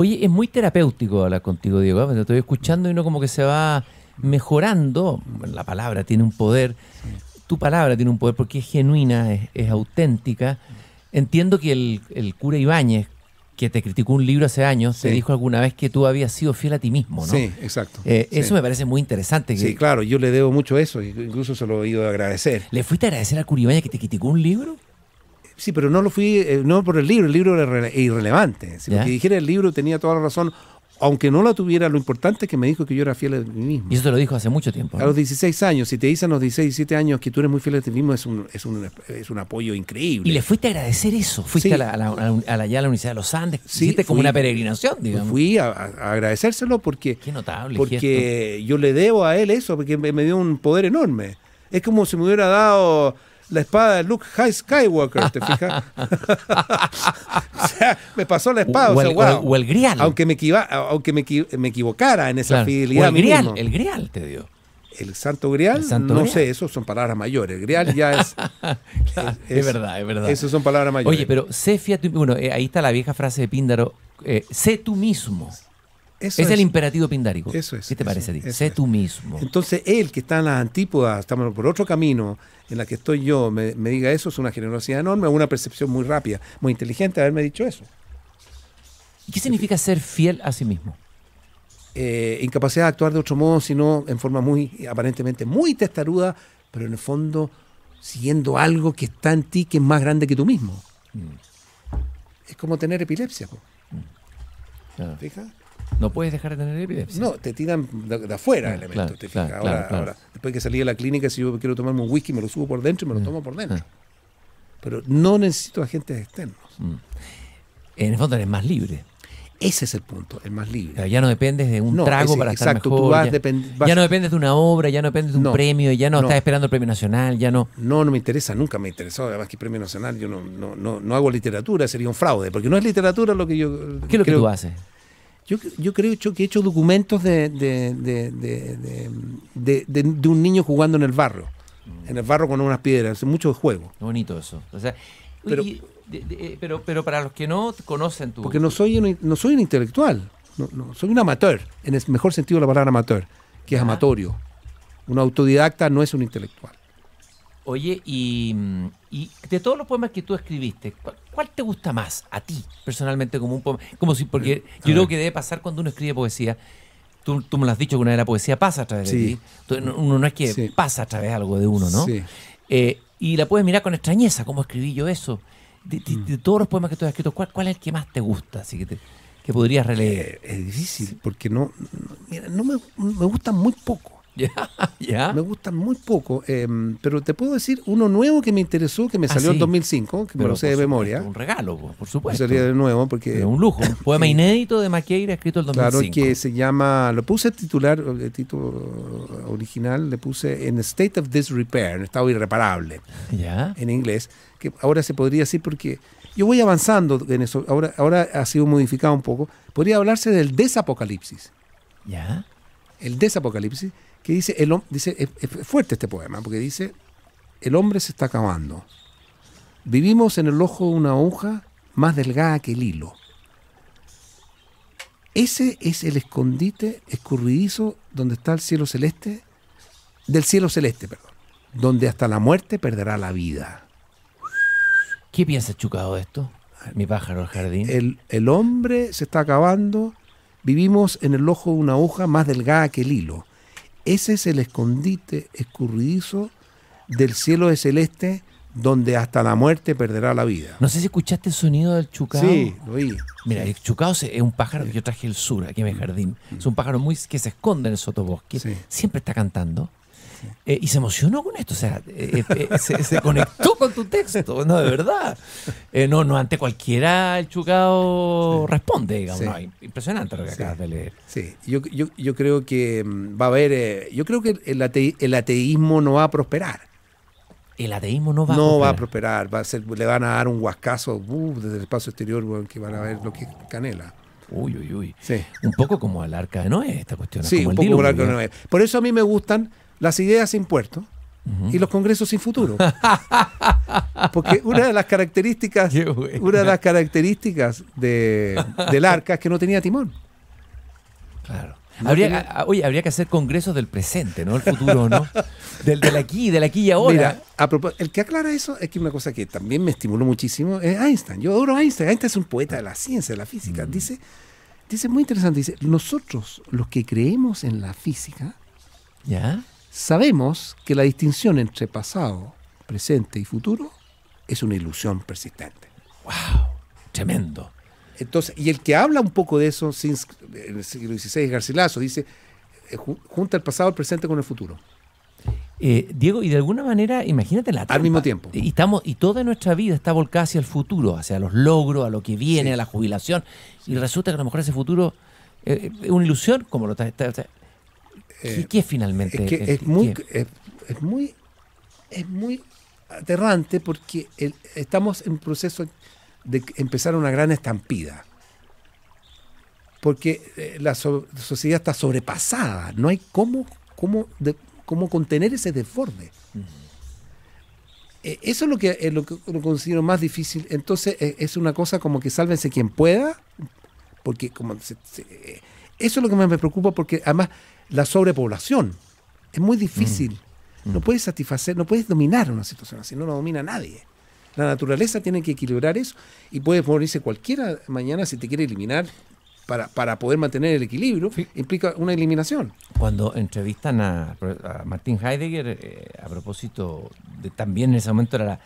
Oye, es muy terapéutico hablar contigo, Diego. ¿eh? estoy escuchando y uno como que se va mejorando. La palabra tiene un poder. Tu palabra tiene un poder porque es genuina, es, auténtica. Entiendo que el, cura Ibáñez, que te criticó un libro hace años, te dijo alguna vez que tú habías sido fiel a ti mismo, ¿no? Sí, exacto. Eh, eso me parece muy interesante. Sí, claro, yo le debo mucho eso, incluso se lo he ido a agradecer. ¿Le fuiste a agradecer al cura Ibáñez que te criticó un libro? Sí, pero no lo fui, eh, no por el libro, el libro era irrelevante. Si lo que dijera el libro tenía toda la razón, aunque no la tuviera, lo importante es que me dijo que yo era fiel a mí mismo. Y eso te lo dijo hace mucho tiempo. A los 16 años, si te dicen a los 16, 17 años que tú eres muy fiel a ti mismo, es un, es un, apoyo increíble. Y le fuiste a agradecer eso. Fuiste a, la, a, la, Universidad de los Andes. Sí, como una peregrinación, digamos. Fui a, agradecérselo porque. notable. Porque yo le debo a él eso, porque me dio un poder enorme. Es como si me hubiera dado la espada de Luke High Skywalker, ¿te fijas? o sea, me pasó la espada. O, el, grial. Aunque me, equivocara en esa fidelidad. O el grial, el grial te dio. El santo grial, no sé, eso son palabras mayores. El grial ya es, es, verdad, es verdad. Eso son palabras mayores. Oye, pero sé, fíjate, bueno, eh, ahí está la vieja frase de Píndaro: eh, sé tú mismo es, el imperativo pindárico. Eso ¿Qué te parece a Sé tú mismo. Entonces, él que está en las antípodas, estamos por otro camino en la que estoy yo, me, diga eso, es una generosidad enorme, una percepción muy rápida, muy inteligente haberme dicho eso. ¿Y qué significa ser fiel a sí mismo? Eh, incapacidad de actuar de otro modo, sino en forma muy, aparentemente muy testaruda, pero en el fondo siguiendo algo que está en ti que es más grande que tú mismo. Mm. Es como tener epilepsia. Mm. ¿Fija? no puedes dejar de tener epilepsia. No, te tiran de, afuera el elementos, ahora, después que salí de la clínica, si yo quiero tomarme un whisky, me lo subo por dentro y me lo mm, tomo por mm. dentro. Pero no necesito agentes externos. Mm. En el fondo eres más libre. Ese es el punto, el más libre. ya no dependes de un trago para estar mejor. Tú ya, no dependes de una obra, ya no dependes de un premio, ya no, estás esperando el premio nacional, ya no. No, no me interesa, nunca me interesó, además que el premio nacional, yo no, no, no, hago literatura, sería un fraude, porque no es literatura lo que yo. ¿Qué es lo que tú haces? Yo, yo creo que he hecho documentos de, un niño jugando en el barro, en el barro con unas piedras, Mucho juego Bonito eso. Eh, pero, pero, para los que no conocen tu... Porque no soy un, no soy un intelectual, no, soy un amateur, en el mejor sentido de la palabra amateur, que es amatorio. Un autodidacta no es un intelectual. Oye, mm, y, de todos los poemas que tú escribiste, ¿cuál, te gusta más a ti personalmente como un poema? Como si, porque mm, yo creo que debe pasar cuando uno escribe poesía. Tú, tú me lo has dicho que una de la poesía pasa a través de ti. Uno no es que pasa a través de algo de uno, ¿no? Eh, y la puedes mirar con extrañeza, cómo escribí yo eso. Mm. De, todos los poemas que tú has escrito, ¿cuál, ¿cuál, es el que más te gusta? Así que que podrías releer. Eh, es difícil, porque no, me, me gusta muy poco. Me gusta muy poco, em, pero te puedo decir uno nuevo que me interesó, que me ah, salió en 2005, que me lo sé de memoria. Un regalo, por supuesto. Sería de nuevo porque... un lujo, un poema inédito de Maqueira escrito en 2005. Claro, que se llama, lo puse titular, el título original, le puse En State of Disrepair, en estado irreparable, ya en inglés, que ahora se podría decir porque yo voy avanzando en eso, ahora, ahora ha sido modificado un poco, podría hablarse del desapocalipsis. Ya. El desapocalipsis que dice, el, dice es, fuerte este poema, porque dice, el hombre se está acabando. Vivimos en el ojo de una aguja más delgada que el hilo. Ese es el escondite escurridizo donde está el cielo celeste, del cielo celeste, perdón, donde hasta la muerte perderá la vida. ¿Qué piensa Chucado de esto? Mi pájaro al jardín. El, el hombre se está acabando, vivimos en el ojo de una aguja más delgada que el hilo. Ese es el escondite escurridizo del cielo de celeste donde hasta la muerte perderá la vida. No sé si escuchaste el sonido del chucao. Sí, lo oí. Mira, el chucao es un pájaro que yo traje el sur, aquí en mi mm. jardín. Es un pájaro muy que se esconde en el sotobosque. Siempre está cantando. Eh, y se emocionó con esto, o sea, eh, eh, se, conectó con tu texto, no, de verdad. no, no, ante cualquiera el chugado responde, digamos. impresionante lo que acabas de leer. Sí, yo, yo, yo creo que mm, va a haber, yo creo que el, ateísmo no va a prosperar el ateísmo no va a prosperar. va a prosperar, ser, le van a dar un huascazo uh, desde el espacio exterior que van a ver lo que canela. Uy, uy, uy. Un poco como al arca de Noé esta cuestión. Sí, un poco como el arca de Noé. Por eso a mí me gustan las ideas sin puerto y los congresos sin futuro. Porque una de las características, una de las características del arca es que no tenía timón. Claro. habría, oye, habría que hacer congresos del presente, ¿no? El futuro, ¿no? Del, aquí, del aquí y ahora. Mira, el que aclara eso es que una cosa que también me estimuló muchísimo es Einstein. Yo adoro Einstein. Einstein es un poeta de la ciencia, de la física. Mm. Dice, dice muy interesante, dice, nosotros los que creemos en la física, ¿ya? Sabemos que la distinción entre pasado, presente y futuro es una ilusión persistente. ¡Wow! Tremendo. Entonces, y el que habla un poco de eso en el siglo XVI, Garcilaso, dice, eh, junta el pasado, el presente con el futuro. Eh, Diego, y de alguna manera, imagínate la trampa. Al mismo tiempo. Y, estamos, y toda nuestra vida está volcada hacia el futuro, hacia los logros, a lo que viene, a la jubilación. Y resulta que a lo mejor ese futuro eh, es una ilusión, como lo está ¿Y eh, qué finalmente? Es, muy, muy, es muy aterrante porque estamos en proceso de empezar una gran estampida. Porque eh, la, sociedad está sobrepasada, no hay cómo, cómo contener ese deforme. Eh, eso es lo que, lo considero más difícil. Entonces es una cosa como que sálvense quien pueda, porque como eso es lo que más me preocupa, porque además la sobrepoblación. Es muy difícil. Mm. Mm. No puedes satisfacer, no puedes dominar una situación así, no la domina nadie. La naturaleza tiene que equilibrar eso y puedes morirse cualquiera mañana si te quiere eliminar para, poder mantener el equilibrio, implica una eliminación. Cuando entrevistan a, Martín Heidegger, eh, a propósito de también en ese momento era la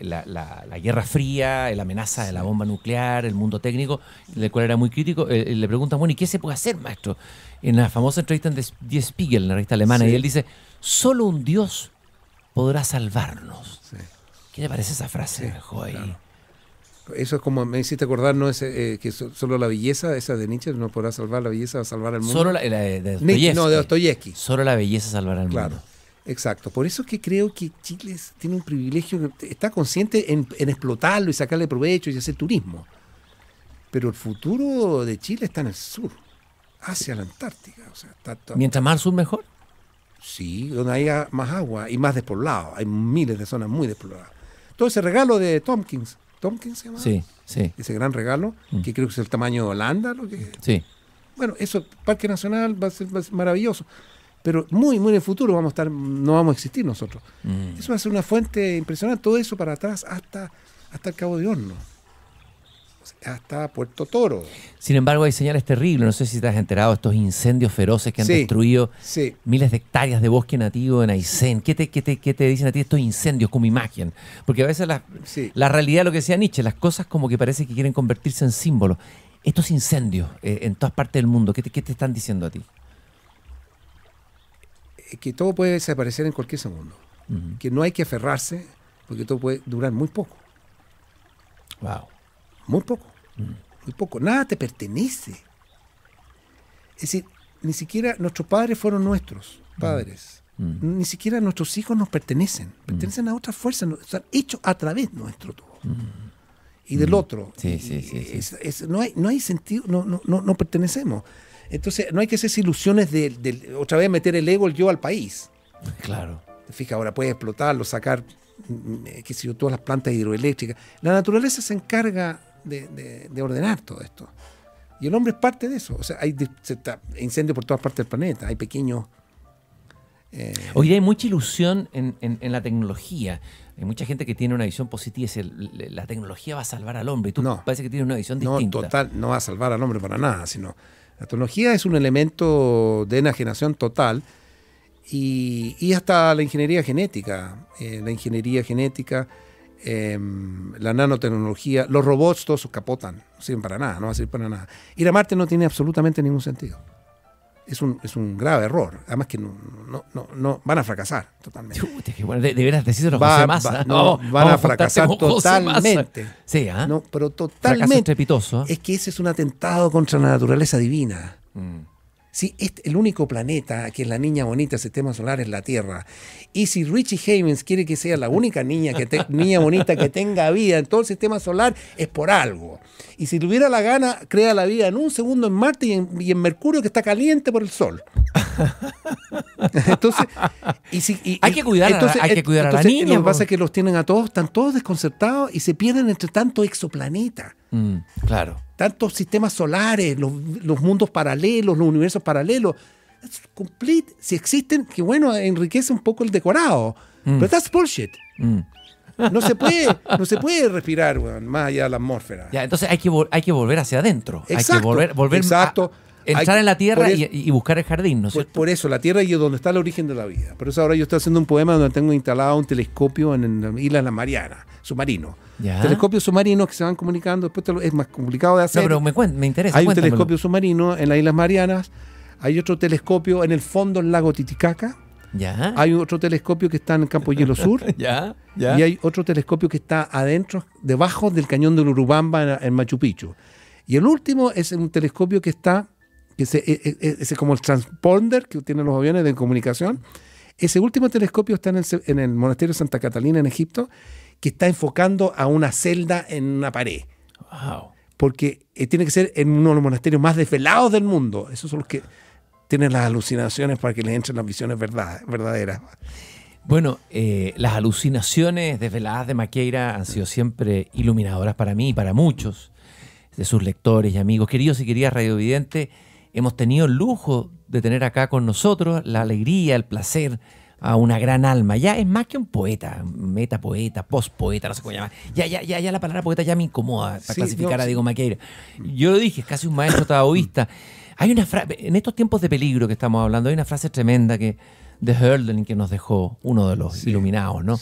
la, Guerra Fría, la amenaza de la bomba nuclear, el mundo técnico, del cual era muy crítico, eh, eh, le pregunta bueno, ¿y qué se puede hacer, maestro? En la famosa entrevista de Spiegel, en la revista alemana, y él dice, solo un Dios podrá salvarnos. ¿Qué le parece esa frase, Eso es como me hiciste acordar, ¿no? Es, eh, que solo la belleza, esa de Nietzsche, no podrá salvar la belleza, va a salvar al mundo. Solo la, de, Solo la belleza salvará al claro. mundo. Exacto, por eso es que creo que Chile tiene un privilegio, está consciente en, explotarlo y sacarle provecho y hacer turismo. Pero el futuro de Chile está en el sur, hacia la Antártica. O sea, Mientras más sur, mejor. Sí, donde haya más agua y más despoblado. Hay miles de zonas muy despobladas. Todo ese regalo de Tompkins. ¿Tompkins se llama? Sí, sí. Ese gran regalo, mm. que creo que es el tamaño de Holanda. Lo que... Sí. Bueno, eso, Parque Nacional va a ser maravilloso pero muy, muy en el futuro vamos a estar, no vamos a existir nosotros. Mm. Eso va a ser una fuente impresionante, todo eso para atrás hasta, hasta el Cabo de Horno, hasta Puerto Toro. Sin embargo, hay señales terribles, no sé si te has enterado de estos incendios feroces que han destruido miles de hectáreas de bosque nativo en Aysén. ¿Qué te, qué dicen a ti estos incendios como imagen? Porque a veces la, realidad la realidad, lo que decía Nietzsche, las cosas como que parece que quieren convertirse en símbolos. Estos incendios eh, en todas partes del mundo, ¿qué ¿qué te están diciendo a ti? que todo puede desaparecer en cualquier segundo, que no hay que aferrarse porque todo puede durar muy poco. Wow. Muy poco. Muy poco. Nada te pertenece. Es decir, ni siquiera nuestros padres fueron nuestros padres. Ni siquiera nuestros hijos nos pertenecen. Pertenecen a otras fuerzas. Están hechos a través nuestro todo. Y del otro. Sí, sí, sí. no, hay, no hay sentido, no, no, no, no pertenecemos. Entonces, no hay que hacer ilusiones de, otra vez meter el ego, el yo al país. Claro. Fija, ahora puedes explotarlo, sacar, mm, eh, qué sé yo, todas las plantas hidroeléctricas. La naturaleza se encarga de, ordenar todo esto. Y el hombre es parte de eso. O sea, hay incendios por todas partes del planeta, hay pequeños... Eh... Hoy hay mucha ilusión en, la tecnología. Hay mucha gente que tiene una visión positiva Es dice, la tecnología va a salvar al hombre. Y tú no, parece que tienes una visión distinta. No, total, no va a salvar al hombre para nada, sino la tecnología es un elemento de enajenación total y, hasta la ingeniería genética, eh, la ingeniería genética, em, la nanotecnología, los robots todos capotan, no sirven para nada, no va a servir para nada. Ir a Marte no tiene absolutamente ningún sentido es un, es un grave error. Además que no, no, no, van a fracasar totalmente. Uy, que bueno, de, de, veras no, van a, fracasar totalmente. Sí, ¿eh? no, pero totalmente. Fracaso estrepitoso. ¿ah? Es que ese es un atentado contra la naturaleza divina. Mm. Si el único planeta que es la niña bonita del sistema solar es la Tierra, y si Richie Havens quiere que sea la única niña, que niña bonita que tenga vida en todo el sistema solar, es por algo. Y si tuviera la gana, crea la vida en un segundo en Marte y en Mercurio que está caliente por el Sol entonces, hay que cuidar, a, hay que cuidar a la niña. Lo que pasa es que los tienen a todos, están todos desconcertados y se pierden entre tanto exoplaneta. Mm, claro. Tantos sistemas solares, los, mundos paralelos, los universos paralelos. complete. Si existen, que bueno, enriquece un poco el decorado. Mm. Pero that's bullshit. Mm. No se puede, no se puede respirar, más allá de la atmósfera. entonces hay que, hay que volver hacia adentro. Exacto. Hay que volver, volver exacto. Entrar en la tierra y, buscar el jardín, ¿no es por, eso, la tierra y es donde está el origen de la vida. Por eso ahora yo estoy haciendo un poema donde tengo instalado un telescopio en, las la isla Mariana, submarino. Telescopios submarinos que se van comunicando, después es más complicado de hacer. pero me, me interesa. Hay un telescopio submarino en las Islas Marianas, hay otro telescopio en el fondo del lago Titicaca. ¿Ya? Hay otro telescopio que está en el Campo Hielo Sur. ¿Ya? Y hay otro telescopio que está adentro, debajo del cañón del Urubamba en Machu Picchu. Y el último es un telescopio que está ese, e, e, e, es como el transponder que tienen los aviones de comunicación. Ese último telescopio está en el, monasterio de Santa Catalina en Egipto, que está enfocando a una celda en una pared. Wow. Porque eh, tiene que ser en uno de los monasterios más desvelados del mundo. Esos son los que tienen las alucinaciones para que les entren las visiones verdaderas. Bueno, eh, las alucinaciones desveladas de Maqueira han sido siempre iluminadoras para mí y para muchos de sus lectores y amigos. Queridos y queridas radiovidentes, hemos tenido el lujo de tener acá con nosotros la alegría, el placer a una gran alma. Ya es más que un poeta, metapoeta, poeta, no sé cómo llamar. Ya, ya, ya, ya la palabra poeta ya me incomoda para clasificar a Diego Maqueira. Yo lo dije, es casi un maestro taoísta. Hay una frase, en estos tiempos de peligro que estamos hablando, hay una frase tremenda que de Hölderlin que nos dejó uno de los iluminados, ¿no?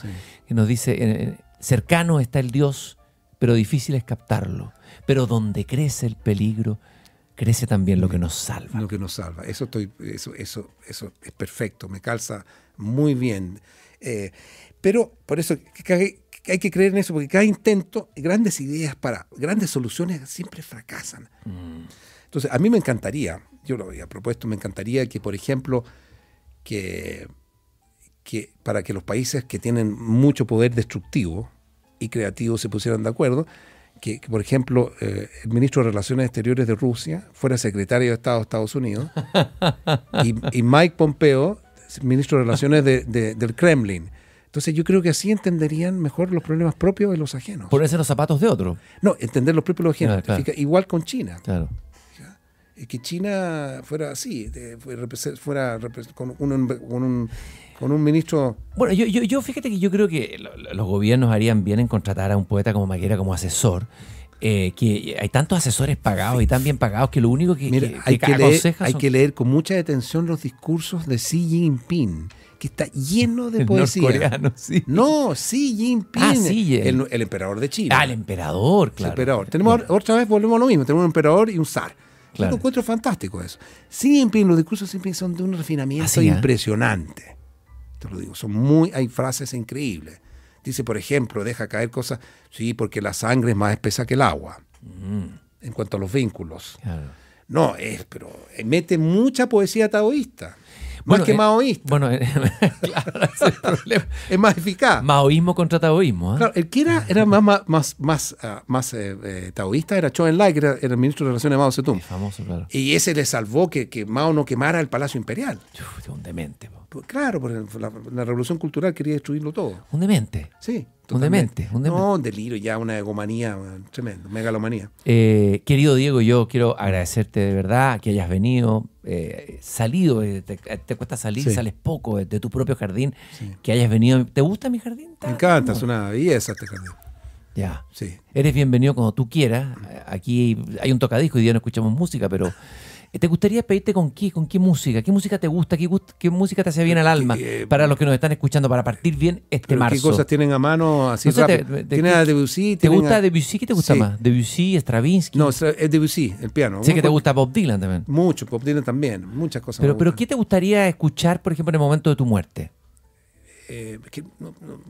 Que nos dice, eh, cercano está el Dios, pero difícil es captarlo. Pero donde crece el peligro, crece también lo que nos salva. Lo que nos salva. Eso, estoy, eso, eso, eso es perfecto, me calza muy bien. Eh, pero por eso hay que creer en eso, porque cada intento, grandes ideas para grandes soluciones siempre fracasan. Mm. Entonces, a mí me encantaría, yo lo había propuesto, me encantaría que, por ejemplo, que, que para que los países que tienen mucho poder destructivo y creativo se pusieran de acuerdo, que, por ejemplo, eh, el ministro de Relaciones Exteriores de Rusia fuera secretario de Estado de Estados Unidos y, Mike Pompeo, ministro de Relaciones del Kremlin. Entonces yo creo que así entenderían mejor los problemas propios de los ajenos. Ponerse los zapatos de otro. No, entender los propios los ajenos. Igual con China. Claro que China fuera así, fuera, fuera con un, con un ministro. Bueno, yo, yo, fíjate que yo creo que los gobiernos harían bien en contratar a un poeta como Maquera como asesor. Eh, que hay tantos asesores pagados y tan bien pagados que lo único que, hay, que leer, hay que leer con mucha atención los discursos de Xi Jinping que está lleno de poesía. No, Xi Jinping. Ah, el, emperador de China. Ah, el emperador, claro. El emperador. Tenemos, Otra vez volvemos a lo mismo. Tenemos un emperador y un zar. Claro. Yo encuentro fantástico eso. Xi Jinping, los discursos de Xi Jinping son de un refinamiento impresionante te lo digo, son muy, hay frases increíbles. Dice, por ejemplo, deja caer cosas, sí, porque la sangre es más espesa que el agua, mm. en cuanto a los vínculos. No, es, pero eh, mete mucha poesía taoísta. más que eh, maoísta. Bueno, eh, claro, es, el más eficaz. Maoísmo contra taoísmo. Claro, el que era, era más, más, más, ah, taoísta era Chou Lai, que era, el ministro de Relaciones de Mao Zedong. famoso, claro. Y ese le salvó que, que Mao no quemara el Palacio Imperial. Uf, un demente. Po. Pues, claro, porque la, revolución cultural quería destruirlo todo. Un demente. Sí. Totalmente. Un demente. No, un delirio, ya una egomanía tremendo, megalomanía. Eh, querido Diego, yo quiero agradecerte de verdad que hayas venido, eh, salido, eh, te, cuesta salir, sales poco de, tu propio jardín, que hayas venido. ¿Te gusta mi jardín? Me encanta, es una belleza este jardín. Ya. Sí. Eres bienvenido cuando tú quieras. Aquí hay un tocadisco y día no escuchamos música, pero... Eh, ¿Te gustaría pedirte con qué, con qué música? ¿Qué música te gusta? ¿Qué, música te hace bien al alma? Eh, para los que nos están escuchando, para partir bien este marzo. ¿Qué cosas tienen a mano así a Debussy? ¿Te gusta Debussy? ¿Qué te gusta más? ¿Debussy, Stravinsky? No, es Debussy, el piano. sí, que te gusta Bob Dylan también. Mucho, Bob Dylan también, muchas cosas. Pero, pero ¿qué te gustaría escuchar, por ejemplo, en el momento de tu muerte? Eh,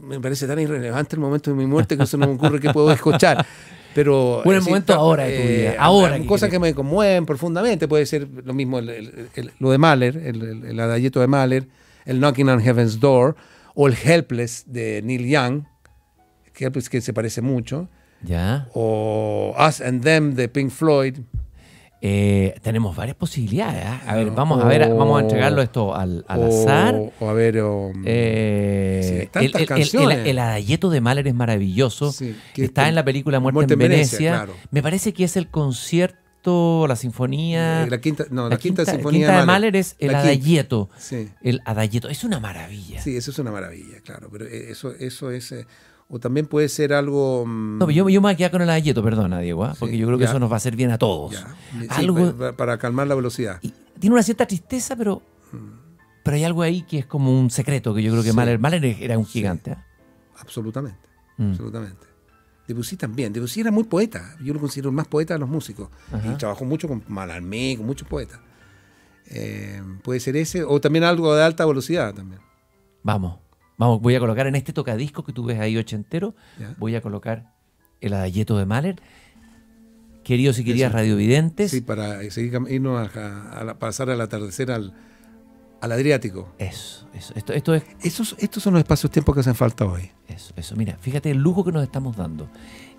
me parece tan irrelevante el momento de mi muerte que no se me ocurre que puedo escuchar. Pero, en el momento ahora de eh, ahora. en cosas que me conmueven profundamente. Puede ser lo mismo lo de Mahler, el, adalleto de Mahler, el Knocking on Heaven's Door o el Helpless de Neil Young, que se parece mucho. Ya. O Us and Them de Pink Floyd. Eh, tenemos varias posibilidades. ¿ah? A ver, ah, vamos a ver, vamos a entregarlo esto al, azar. O a ver, eh, el, canciones. El, de Mahler es maravilloso. está en la película Muerte, en Venecia. Me parece que es el concierto, la sinfonía. Eh, la quinta, no, la, quinta, sinfonía quinta de Mahler, es el adayeto. El adayeto. Es una maravilla. Sí, eso es una maravilla, claro. Pero eso, eso es o también puede ser algo... Mm, no, yo, me voy con el ayeto, perdona, Diego, ¿ah? porque yo creo que eso nos va a hacer bien a todos. Pues, para, calmar la velocidad. tiene una cierta tristeza, pero, mm. pero hay algo ahí que es como un secreto, que yo creo que sí. Mahler, era un gigante. ¿ah? Absolutamente, mm. absolutamente. Debussy también. Debussy era muy poeta. Yo lo considero el más poeta de los músicos. Y trabajó mucho con Malarmé, con muchos poetas. Eh, puede ser ese. O también algo de alta velocidad también. Vamos. Vamos, voy a colocar en este tocadisco que tú ves ahí ochentero, voy a colocar el Adalleto de Mahler. Queridos y queridas radiovidentes. Sí, para seguir, irnos a, pasar al atardecer al, al Adriático. Eso, eso. Esto, es... Esos, estos son los espacios-tiempos que hacen falta hoy. Eso, eso. Mira, fíjate el lujo que nos estamos dando.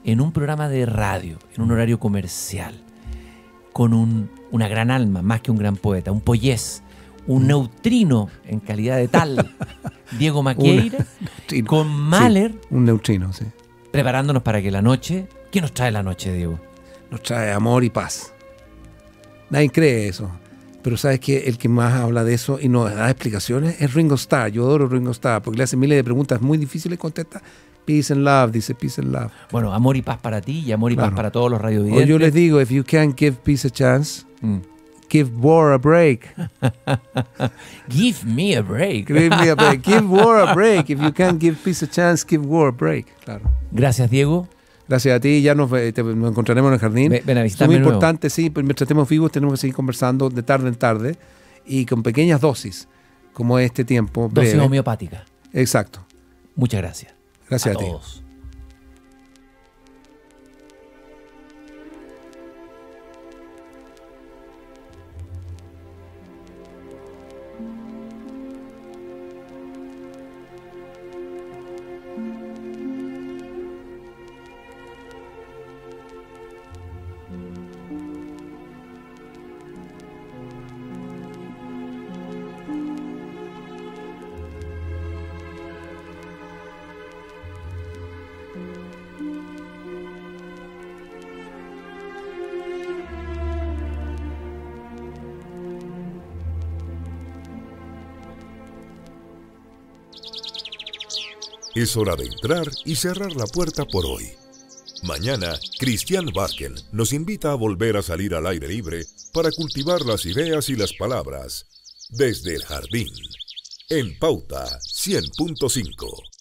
En un programa de radio, en un horario comercial, con un, una gran alma, más que un gran poeta, un pollés, un neutrino en calidad de tal, Diego Maquieira, con Mahler. un neutrino, sí. Preparándonos para que la noche. ¿Qué nos trae la noche, Diego? Nos trae amor y paz. Nadie cree eso. Pero sabes que el que más habla de eso y nos da explicaciones es Ringo Starr. Yo adoro Ringo Starr porque le hace miles de preguntas muy difíciles de contestar. Peace and love, dice Peace and love. Bueno, amor y paz para ti y amor y paz para todos los radiovidentes. yo les digo, if you can give peace a chance, mm. Give War a Break. give me a break. give me a break. Give War a break. If you can't give peace a chance, give War a break. Claro. Gracias, Diego. Gracias a ti, ya nos, eh, encontraremos en el jardín. es muy importante, sí, mientras estemos vivos tenemos que seguir conversando de tarde en tarde y con pequeñas dosis, como este tiempo. Dosis homeopática. Exacto. Muchas gracias. Gracias a, ti. Todos. Es hora de entrar y cerrar la puerta por hoy. Mañana, Christian Barken nos invita a volver a salir al aire libre para cultivar las ideas y las palabras desde el jardín. En Pauta 100.5.